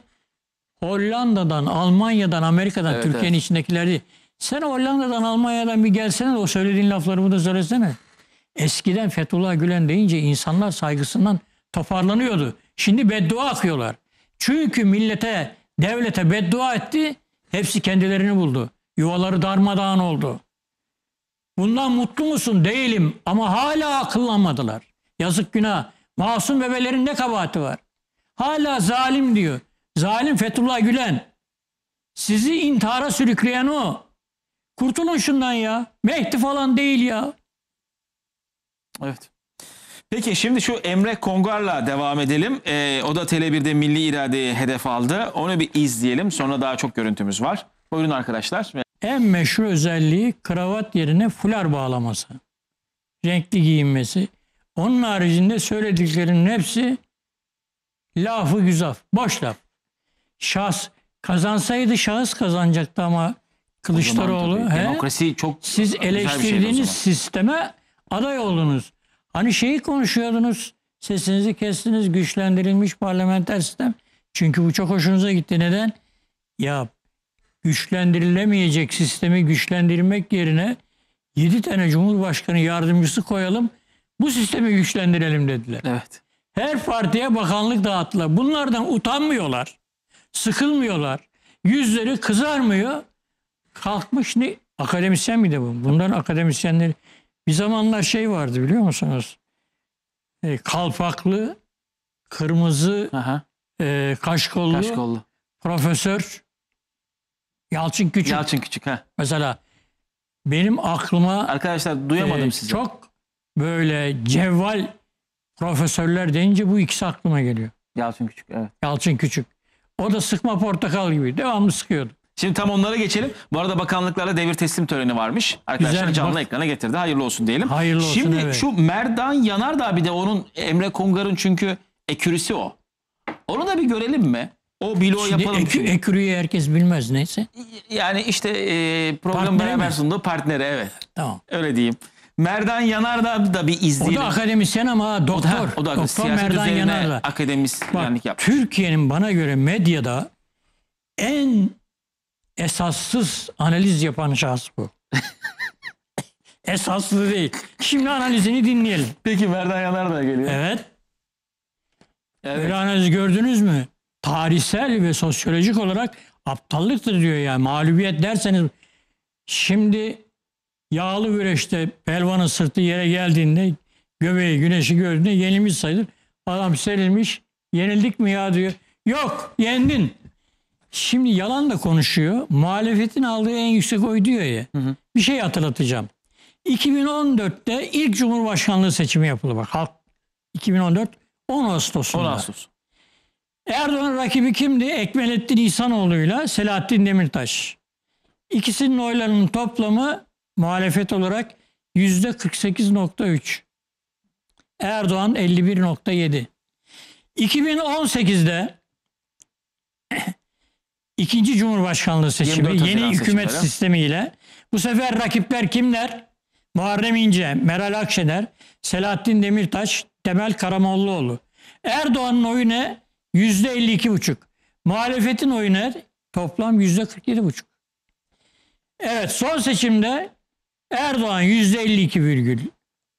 Hollanda'dan, Almanya'dan, Amerika'dan, evet, Türkiye'nin evet. içindekileri sen Hollanda'dan Almanya'dan bir gelsene de o söylediğin lafları burada söylesene. Eskiden Fethullah Gülen deyince insanlar saygısından toparlanıyordu. Şimdi beddua akıyorlar. Çünkü millete, devlete beddua etti. Hepsi kendilerini buldu. Yuvaları darmadağın oldu. Bundan mutlu musun? Değilim. Ama hala akıllanmadılar. Yazık günah. Masum bebelerin ne kabahati var? Hala zalim diyor. Zalim Fethullah Gülen. Sizi intihara sürükleyen o. Kurtulun şundan ya. Mehdi falan değil ya. Evet. Peki şimdi şu Emre Kongar'la devam edelim. Ee, o da Tele1'de milli iradeyi hedef aldı. Onu bir izleyelim. Sonra daha çok görüntümüz var. Buyurun arkadaşlar. En meşhur özelliği kravat yerine fular bağlaması. Renkli giyinmesi. Onun haricinde söylediklerinin hepsi lafı güzel. Boş laf. Şahs kazansaydı şahıs kazanacaktı ama Kılıçdaroğlu. he, demokrasi çok Siz şey eleştirdiğiniz şey sisteme aday oldunuz. Hani şeyi konuşuyordunuz. Sesinizi kestiniz. Güçlendirilmiş parlamenter sistem. Çünkü bu çok hoşunuza gitti. Neden? Ya güçlendirilemeyecek sistemi güçlendirmek yerine 7 tane cumhurbaşkanı yardımcısı koyalım. Bu sistemi güçlendirelim dediler. Evet. Her partiye bakanlık dağıttılar. Bunlardan utanmıyorlar. Sıkılmıyorlar. Yüzleri kızarmıyor kalkmış ne akademisyen mi de bu. Bunların akademisyenleri bir zamanlar şey vardı biliyor musunuz? E, kalpaklı, kırmızı, Aha. E, kaşkollu, kaşkollu, profesör Yalçın Küçük. Yalçın Küçük ha. Mesela benim aklıma arkadaşlar duyamadım e, sizi. Çok böyle cevval profesörler deyince bu ikisi aklıma geliyor. Yalçın Küçük evet. Yalçın Küçük. O da sıkma portakal gibi devamlı sıkıyordu. Şimdi tam onlara geçelim. Bu arada bakanlıklara devir teslim töreni varmış. Arkadaşlar Güzel, canlı bak. ekrana getirdi. Hayırlı olsun diyelim. Hayırlı olsun. Şimdi evet. şu Merdan Yanardağ bir de onun Emre Kongar'ın çünkü ekürisi o. Onu da bir görelim mi? O bilo Şimdi yapalım. Ekü, ekürüyü herkes bilmez neyse. Yani işte e, program partneri beraber mi? partneri evet. Tamam. Öyle diyeyim. Merdan Yanardağ da bir izleyelim. O da akademisyen ama doktor. O da, o da doktor Merdan Yanardağ. Akademisyenlik Bak, Türkiye'nin bana göre medyada en esassız analiz yapan şahıs bu. Esaslı değil. Şimdi analizini dinleyelim. Peki Merdan Yanar da geliyor. Evet. evet. Böyle analiz gördünüz mü? Tarihsel ve sosyolojik olarak aptallıktır diyor yani. Mağlubiyet derseniz şimdi yağlı güreşte pelvanın sırtı yere geldiğinde göbeği güneşi gördüğünde yenilmiş sayılır. Adam serilmiş. Yenildik mi ya diyor. Yok yendin. Şimdi yalan da konuşuyor. Muhalefetin aldığı en yüksek oy diyor ya. Hı hı. Bir şey hatırlatacağım. 2014'te ilk Cumhurbaşkanlığı seçimi yapıldı. Bak halk 2014 10 Ağustos'unda. 10 Ağustos. Erdoğan rakibi kimdi? Ekmelettin İhsanoğlu'yla Selahattin Demirtaş. İkisinin oylarının toplamı muhalefet olarak yüzde %48.3. Erdoğan 51.7. 2018'de ikinci Cumhurbaşkanlığı seçimi yeni hükümet seçimleri. sistemiyle bu sefer rakipler kimler? Muharrem İnce, Meral Akşener, Selahattin Demirtaş, Temel Karamollaoğlu. Erdoğan'ın oyu ne? Yüzde elli buçuk. Muhalefetin oyu ne? Toplam yüzde kırk buçuk. Evet son seçimde Erdoğan yüzde elli iki virgül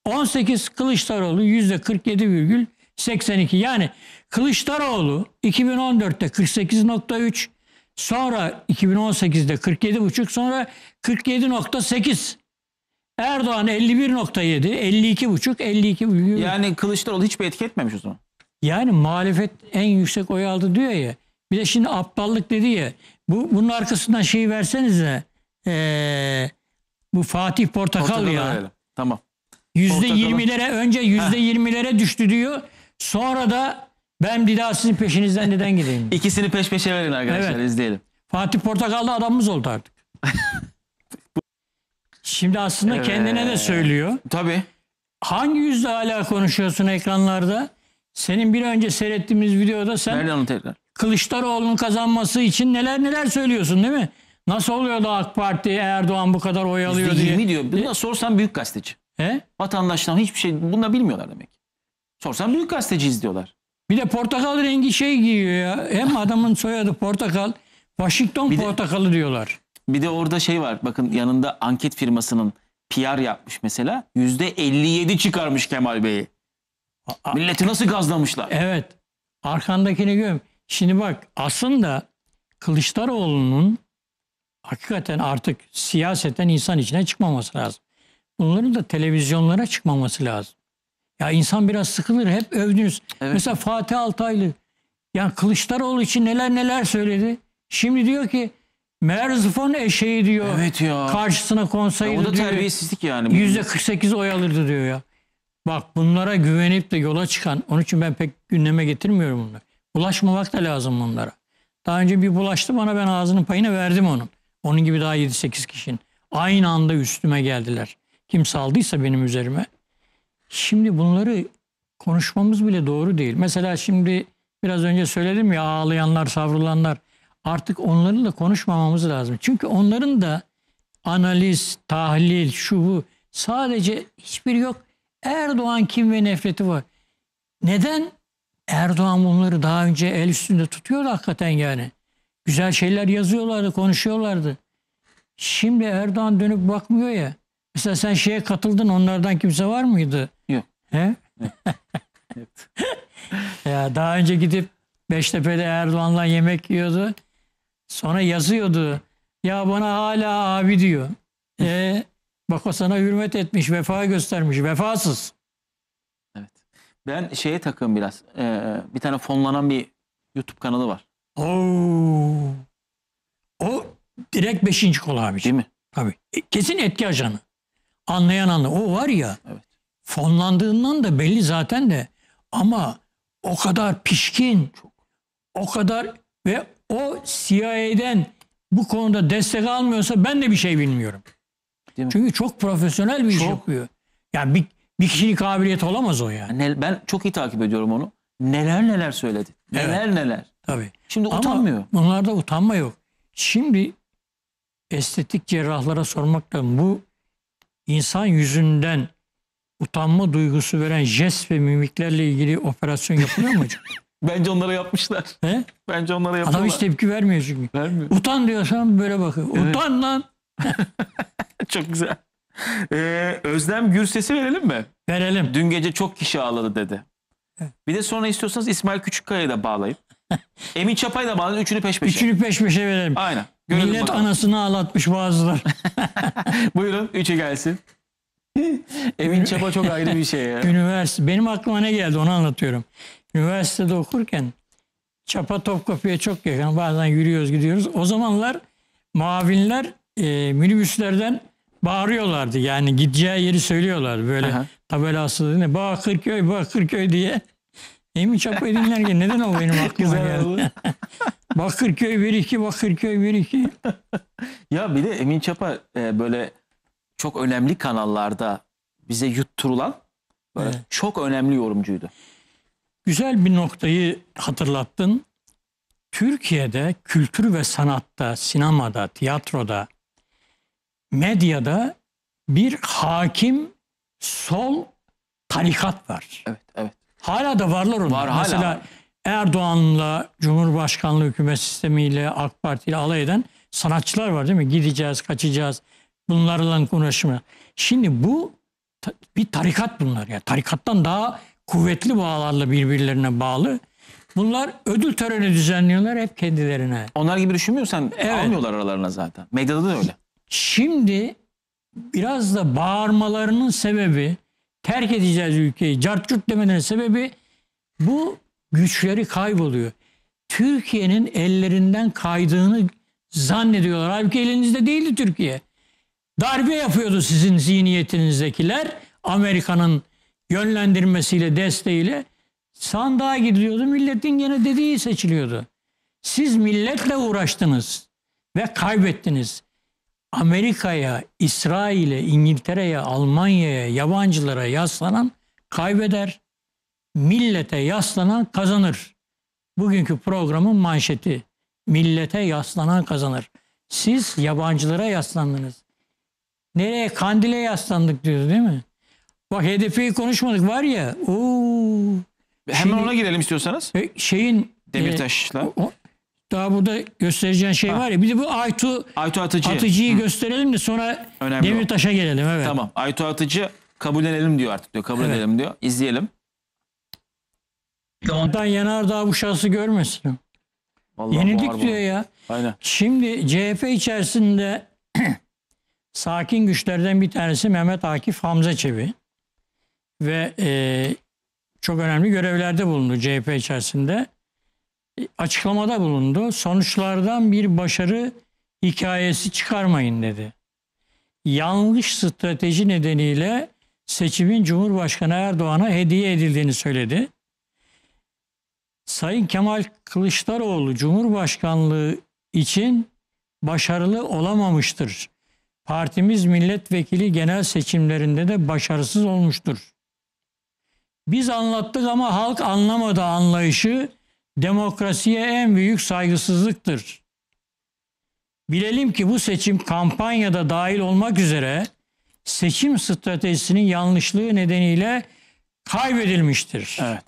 18 Kılıçdaroğlu yüzde 47 virgül 82. Yani Kılıçdaroğlu 2014'te 48.3, Sonra 2018'de 47,5 sonra 47,8. Erdoğan 51,7, 52,5, 52. Yani Kılıçdaroğlu hiçbir etki etmemiş o zaman. Yani muhalefet en yüksek oy aldı diyor ya. Bir de şimdi aptallık dedi ya. Bu bunun arkasından şeyi verseniz de bu Fatih Portakal, Portakal ya. Tamam. Yüzde yirmilere önce yüzde yirmilere düştü diyor. Sonra da ben bir daha sizin peşinizden neden gideyim? İkisini peş peşe verin arkadaşlar evet. izleyelim. Fatih Portakalda adamımız oldu artık. Şimdi aslında evet. kendine de söylüyor. Tabii. Hangi yüzde hala konuşuyorsun ekranlarda? Senin bir önce seyrettiğimiz videoda sen Nereden tekrar? Kılıçdaroğlu'nun kazanması için neler neler söylüyorsun değil mi? Nasıl oluyor da AK Parti Erdoğan bu kadar oy alıyor diye. %20 diyor. Bunu e? sorsan büyük gazeteci. He? Vatandaştan hiçbir şey bunu da bilmiyorlar demek. Sorsan büyük gazeteci izliyorlar. Bir de portakal rengi şey giyiyor ya. Hem adamın soyadı portakal. Washington bir de, portakalı diyorlar. Bir de orada şey var. Bakın yanında anket firmasının PR yapmış mesela. Yüzde 57 çıkarmış Kemal Bey'i. Milleti nasıl gazlamışlar? Evet. Arkandakini gör. Şimdi bak aslında Kılıçdaroğlu'nun hakikaten artık siyaseten insan içine çıkmaması lazım. Bunların da televizyonlara çıkmaması lazım. Ya insan biraz sıkılır. Hep övdünüz. Evet. Mesela Fatih Altaylı. Yani Kılıçdaroğlu için neler neler söyledi. Şimdi diyor ki Merzifon eşeği diyor. Evet ya. Karşısına konsaydı diyor. O da diyor, terbiyesizlik yani. %48 oy alırdı diyor ya. Bak bunlara güvenip de yola çıkan, onun için ben pek gündeme getirmiyorum bunları. Bulaşmamak da lazım bunlara. Daha önce bir bulaştı bana ben ağzının payını verdim onun. Onun gibi daha 7-8 kişinin. Aynı anda üstüme geldiler. Kim saldıysa benim üzerime Şimdi bunları konuşmamız bile doğru değil. Mesela şimdi biraz önce söyledim ya ağlayanlar, savrulanlar. Artık da konuşmamamız lazım. Çünkü onların da analiz, tahlil, şu bu sadece hiçbir yok. Erdoğan kim ve nefreti var. Neden? Erdoğan bunları daha önce el üstünde tutuyordu hakikaten yani. Güzel şeyler yazıyorlardı, konuşuyorlardı. Şimdi Erdoğan dönüp bakmıyor ya. Mesela sen şeye katıldın onlardan kimse var mıydı? He? evet. ya daha önce gidip Beştepe'de Erdoğan'la yemek yiyordu. Sonra yazıyordu. Ya bana hala abi diyor. E, bak o sana hürmet etmiş, vefa göstermiş. Vefasız. Evet. Ben şeye takım biraz. Ee, bir tane fonlanan bir YouTube kanalı var. Oo. O direkt beşinci kol abi. Değil mi? Tabii. E, kesin etki ajanı. Anlayan anlı. O var ya. Evet fonlandığından da belli zaten de ama o kadar pişkin, çok o kadar ve o CIA'den bu konuda destek almıyorsa ben de bir şey bilmiyorum. Çünkü çok profesyonel bir çok. iş yapıyor. Yani bir, bir kişinin kabiliyeti olamaz o yani. Ne- Ben çok iyi takip ediyorum onu. Neler neler söyledi. Neler neler. Tabii. Şimdi Ama utanmıyor. Bunlarda utanma yok. Şimdi estetik cerrahlara sormak lazım. Bu insan yüzünden utanma duygusu veren jest ve mimiklerle ilgili operasyon yapılıyor mu hocam? Bence onlara yapmışlar. He? Bence onlara yapıyorlar. Adam hiç tepki vermiyor çünkü. Vermiyor. Utan diyorsan böyle bakıyor. Evet. Utan lan. çok güzel. Ee, Özlem sesi verelim mi? Verelim. Dün gece çok kişi ağladı dedi. Bir de sonra istiyorsanız İsmail Küçükkaya'yı da bağlayıp Emin Çapa'yı da bağlayın. Üçünü peş peşe. Üçünü peş peşe verelim. Aynen. Millet bakalım. anasını ağlatmış bazılar. Buyurun. Üçü gelsin. Emin çaba çok ayrı bir şey ya. Üniversite. Benim aklıma ne geldi onu anlatıyorum. Üniversitede okurken Çapa Topkapı'ya çok yakın. Bazen yürüyoruz gidiyoruz. O zamanlar mavinler e, minibüslerden bağırıyorlardı. Yani gideceği yeri söylüyorlardı. Böyle Aha. tabelası ne Bakırköy Bakırköy diye. Emin Çapa'yı dinlerken neden o benim aklıma geldi? Oldu. Bakırköy 1-2 Bakırköy 1-2. ya bir de Emin Çapa e, böyle çok önemli kanallarda bize yutturulan böyle evet. çok önemli yorumcuydu. Güzel bir noktayı hatırlattın. Türkiye'de kültür ve sanatta, sinemada, tiyatroda, medyada bir hakim sol tarikat var. Evet, evet. Hala da varlar onlar. Var hala. Mesela Erdoğan'la, Cumhurbaşkanlığı hükümet sistemiyle, AK Parti ile alay eden sanatçılar var değil mi? Gideceğiz, kaçacağız, bunlarla konuşma. Şimdi bu bir tarikat bunlar. Yani tarikattan daha kuvvetli bağlarla birbirlerine bağlı. Bunlar ödül töreni düzenliyorlar hep kendilerine. Onlar gibi düşünmüyorsan evet. almıyorlar aralarına zaten. Medyada da öyle. Şimdi biraz da bağırmalarının sebebi terk edeceğiz ülkeyi cart curt demenin sebebi bu güçleri kayboluyor. Türkiye'nin ellerinden kaydığını zannediyorlar. Halbuki elinizde değildi Türkiye. Darbe yapıyordu sizin zihniyetinizdekiler. Amerika'nın yönlendirmesiyle, desteğiyle sandığa gidiliyordu. Milletin gene dediği seçiliyordu. Siz milletle uğraştınız ve kaybettiniz. Amerika'ya, İsrail'e, İngiltere'ye, Almanya'ya, yabancılara yaslanan kaybeder. Millete yaslanan kazanır. Bugünkü programın manşeti. Millete yaslanan kazanır. Siz yabancılara yaslandınız. Nereye? Kandile yaslandık diyoruz değil mi? Bak hedefi konuşmadık var ya. Oo. Hemen Şimdi, ona girelim istiyorsanız. E, şeyin Demirtaş'la. E, o, daha burada göstereceğin şey ha. var ya. Bir de bu Aytu, Aytu Atıcı. Atıcı'yı Hı. gösterelim de sonra Önemli Demirtaş'a o. gelelim. Evet. Tamam. Aytu Atıcı kabullenelim diyor artık diyor. Kabul evet. edelim diyor. İzleyelim. Ondan yanar daha bu şansı görmesin. Vallahi Yenildik diyor ya. Aynen. Şimdi CHP içerisinde sakin güçlerden bir tanesi Mehmet Akif Hamza Çebi ve e, çok önemli görevlerde bulundu CHP içerisinde. E, açıklamada bulundu. Sonuçlardan bir başarı hikayesi çıkarmayın dedi. Yanlış strateji nedeniyle seçimin Cumhurbaşkanı Erdoğan'a hediye edildiğini söyledi. Sayın Kemal Kılıçdaroğlu Cumhurbaşkanlığı için başarılı olamamıştır partimiz milletvekili genel seçimlerinde de başarısız olmuştur. Biz anlattık ama halk anlamadı anlayışı demokrasiye en büyük saygısızlıktır. Bilelim ki bu seçim kampanyada dahil olmak üzere seçim stratejisinin yanlışlığı nedeniyle kaybedilmiştir. Evet.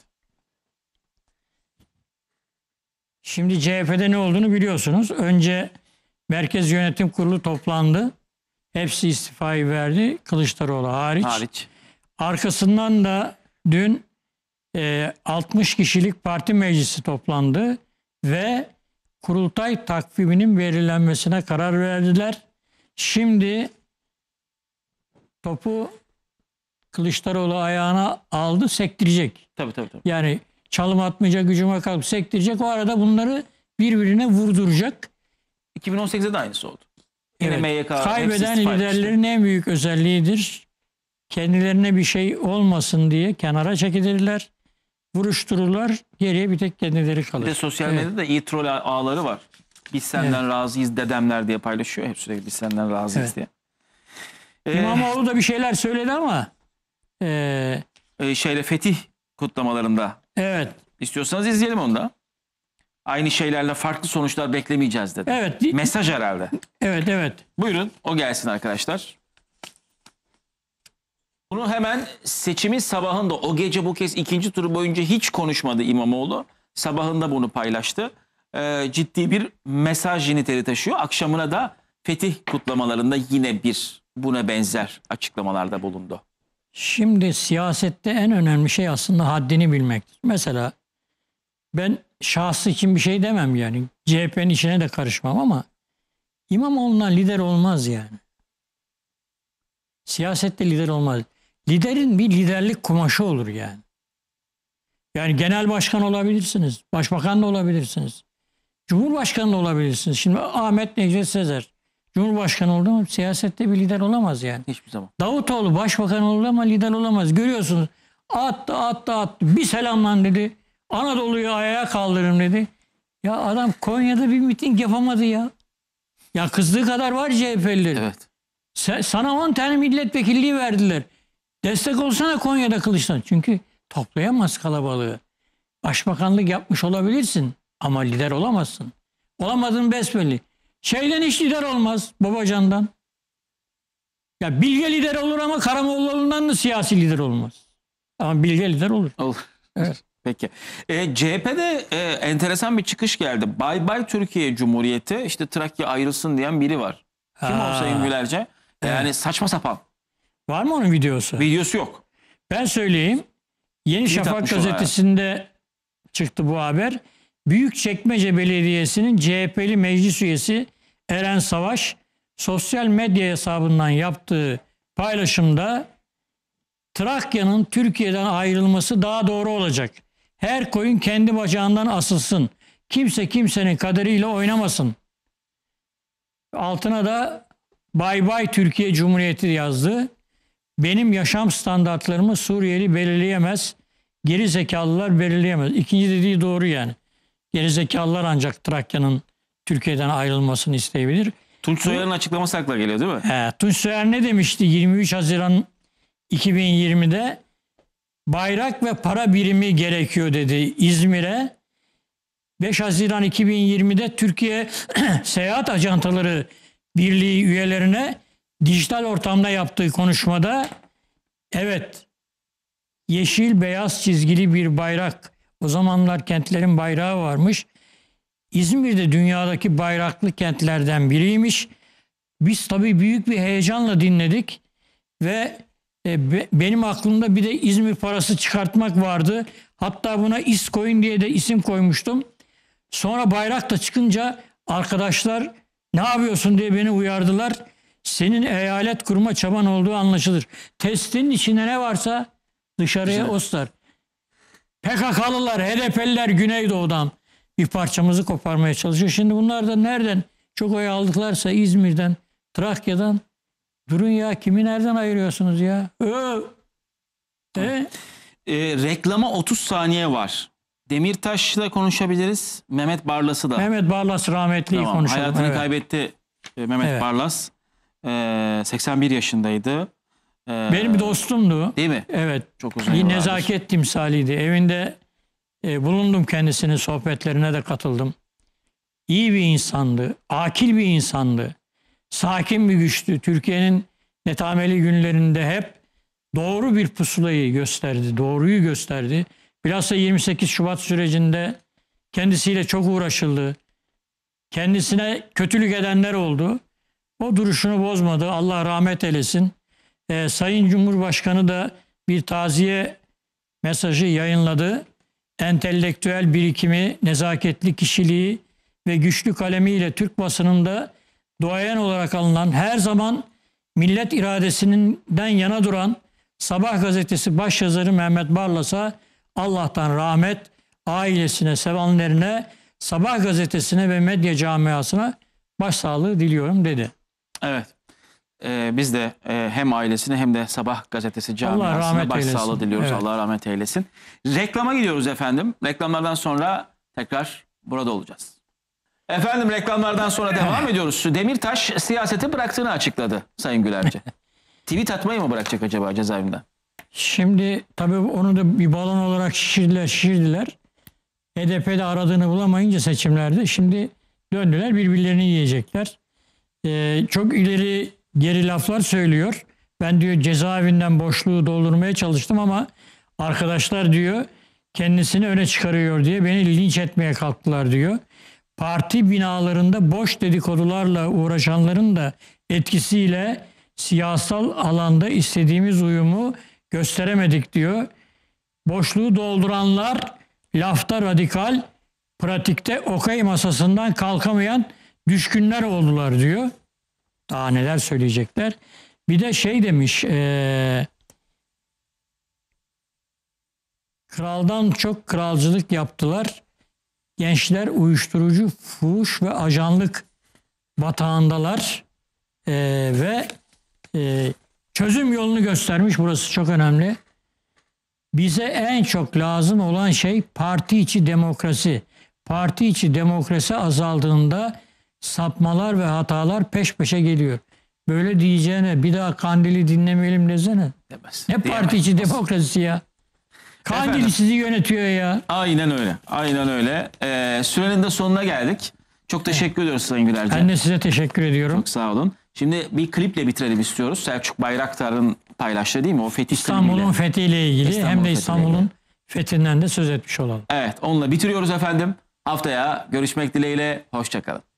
Şimdi CHP'de ne olduğunu biliyorsunuz. Önce Merkez Yönetim Kurulu toplandı. Hepsi istifayı verdi Kılıçdaroğlu hariç. hariç. Arkasından da dün e, 60 kişilik parti meclisi toplandı ve kurultay takviminin belirlenmesine karar verdiler. Şimdi topu Kılıçdaroğlu ayağına aldı sektirecek. Tabii tabii. tabii. Yani çalım atmayacak, gücüme kalkıp sektirecek. O arada bunları birbirine vurduracak. 2018'de de aynısı oldu. Evet. MYK, Kaybeden liderlerin en büyük özelliğidir. Kendilerine bir şey olmasın diye kenara çekilirler. Vuruştururlar. Geriye bir tek kendileri kalır. Bir de sosyal medyada evet. da iyi troll ağları var. Biz senden evet. razıyız dedemler diye paylaşıyor. Hep sürekli biz senden razıyız evet. diye. Ee, İmamoğlu da bir şeyler söyledi ama e, e şeyle fetih kutlamalarında. Evet. İstiyorsanız izleyelim onu da aynı şeylerle farklı sonuçlar beklemeyeceğiz dedi. Evet. Mesaj herhalde. Evet evet. Buyurun o gelsin arkadaşlar. Bunu hemen seçimin sabahında o gece bu kez ikinci turu boyunca hiç konuşmadı İmamoğlu. Sabahında bunu paylaştı. Ee, ciddi bir mesaj niteliği taşıyor. Akşamına da fetih kutlamalarında yine bir buna benzer açıklamalarda bulundu. Şimdi siyasette en önemli şey aslında haddini bilmek. Mesela ben şahsı için bir şey demem yani. CHP'nin işine de karışmam ama İmamoğlu'na lider olmaz yani. Siyasette lider olmaz. Liderin bir liderlik kumaşı olur yani. Yani genel başkan olabilirsiniz, başbakan da olabilirsiniz. Cumhurbaşkanı da olabilirsiniz. Şimdi Ahmet Necdet Sezer Cumhurbaşkanı oldu ama siyasette bir lider olamaz yani. Hiçbir zaman. Davutoğlu başbakan oldu ama lider olamaz. Görüyorsunuz attı attı attı bir selamlan dedi. Anadolu'yu ayağa kaldırın dedi. Ya adam Konya'da bir miting yapamadı ya. Ya kızdığı kadar var CHP'liler. Evet. Sen, sana 10 tane milletvekilliği verdiler. Destek olsana Konya'da Kılıç'tan. Çünkü toplayamaz kalabalığı. Başbakanlık yapmış olabilirsin ama lider olamazsın. Olamadın besbelli. Şeyden hiç lider olmaz babacandan. Ya Bilge lider olur ama Karamollaoğlu'ndan da siyasi lider olmaz. Ama Bilge lider olur. Olur. Evet. Peki. E, CHP'de e, enteresan bir çıkış geldi. Bay bay Türkiye Cumhuriyeti işte Trakya ayrılsın diyen biri var. Kim Ha. o Sayın Gülerce? Yani saçma sapan. Var mı onun videosu? Videosu yok. Ben söyleyeyim. Yeni Şafak atmış o gazetesinde çıktı bu haber. Büyükçekmece Belediyesi'nin CHP'li meclis üyesi Eren Savaş sosyal medya hesabından yaptığı paylaşımda Trakya'nın Türkiye'den ayrılması daha doğru olacak. Her koyun kendi bacağından asılsın. Kimse kimsenin kaderiyle oynamasın. Altına da Bay Bay Türkiye Cumhuriyeti yazdı. Benim yaşam standartlarımı Suriyeli belirleyemez. Geri zekalılar belirleyemez. İkinci dediği doğru yani. Geri zekalılar ancak Trakya'nın Türkiye'den ayrılmasını isteyebilir. Tunç Soyer'in açıklaması akla geliyor değil mi? He, Tunç Soyer ne demişti 23 Haziran 2020'de? bayrak ve para birimi gerekiyor dedi İzmir'e. 5 Haziran 2020'de Türkiye Seyahat Ajantaları Birliği üyelerine dijital ortamda yaptığı konuşmada evet yeşil beyaz çizgili bir bayrak o zamanlar kentlerin bayrağı varmış. İzmir de dünyadaki bayraklı kentlerden biriymiş. Biz tabii büyük bir heyecanla dinledik ve e, be, benim aklımda bir de İzmir parası çıkartmak vardı. Hatta buna İskoin diye de isim koymuştum. Sonra bayrak da çıkınca arkadaşlar ne yapıyorsun diye beni uyardılar. Senin eyalet kurma çaban olduğu anlaşılır. Testin içine ne varsa dışarıya ostar. PKK'lılar, HDP'liler Güneydoğu'dan bir parçamızı koparmaya çalışıyor. Şimdi bunlar da nereden çok oy aldıklarsa İzmir'den, Trakya'dan Durun ya kimi nereden ayırıyorsunuz ya? Ee, e? e, reklama 30 saniye var. Demirtaş'la konuşabiliriz. Mehmet Barlas'ı da. Mehmet Barlas rahmetli tamam, konuşalım. Hayatını evet. kaybetti e, Mehmet evet. Barlas. E, 81 yaşındaydı. E, Benim dostumdu. Değil mi? Evet. Çok uzun Bir nezaket vardır. timsaliydi. Evinde e, bulundum kendisinin sohbetlerine de katıldım. İyi bir insandı. Akil bir insandı sakin bir güçtü. Türkiye'nin netameli günlerinde hep doğru bir pusulayı gösterdi, doğruyu gösterdi. Bilhassa 28 Şubat sürecinde kendisiyle çok uğraşıldı. Kendisine kötülük edenler oldu. O duruşunu bozmadı. Allah rahmet eylesin. Ee, Sayın Cumhurbaşkanı da bir taziye mesajı yayınladı. Entelektüel birikimi, nezaketli kişiliği ve güçlü kalemiyle Türk basınında duayen olarak alınan her zaman millet iradesinden yana duran Sabah gazetesi başyazarı Mehmet Barlas'a Allah'tan rahmet ailesine, sevenlerine, Sabah gazetesine ve medya camiasına başsağlığı diliyorum dedi. Evet. Ee, biz de e, hem ailesine hem de Sabah gazetesi camiasına başsağlığı diliyoruz. Evet. Allah rahmet eylesin. Reklama gidiyoruz efendim. Reklamlardan sonra tekrar burada olacağız. Efendim reklamlardan sonra devam ediyoruz. Demirtaş siyaseti bıraktığını açıkladı Sayın Gülerci. Tweet atmayı mı bırakacak acaba cezaevinden? Şimdi tabii onu da bir balon olarak şişirdiler, şişirdiler. HDP'de aradığını bulamayınca seçimlerde şimdi döndüler birbirlerini yiyecekler. Ee, çok ileri geri laflar söylüyor. Ben diyor cezaevinden boşluğu doldurmaya çalıştım ama arkadaşlar diyor kendisini öne çıkarıyor diye beni linç etmeye kalktılar diyor parti binalarında boş dedikodularla uğraşanların da etkisiyle siyasal alanda istediğimiz uyumu gösteremedik diyor. Boşluğu dolduranlar lafta radikal, pratikte okey masasından kalkamayan düşkünler oldular diyor. Daha neler söyleyecekler. Bir de şey demiş, ee, kraldan çok kralcılık yaptılar gençler uyuşturucu, fuş ve ajanlık batağındalar e, ve e, çözüm yolunu göstermiş. Burası çok önemli. Bize en çok lazım olan şey parti içi demokrasi. Parti içi demokrasi azaldığında sapmalar ve hatalar peş peşe geliyor. Böyle diyeceğine bir daha Kandil'i dinlemeyelim desene. Demez. Ne parti içi demokrasi ya? Kandil sizi yönetiyor ya. Aynen öyle. Aynen öyle. Ee, sürenin de sonuna geldik. Çok teşekkür ediyoruz Sayın Gülerci. Ben de size teşekkür ediyorum. Çok sağ olun. Şimdi bir kliple bitirelim istiyoruz. Selçuk Bayraktar'ın paylaştığı değil mi? O fetih İstanbul'un klibiyle. fethiyle ilgili İstanbul hem de İstanbul'un fethinden de söz etmiş olalım. Evet onunla bitiriyoruz efendim. Haftaya görüşmek dileğiyle. Hoşçakalın.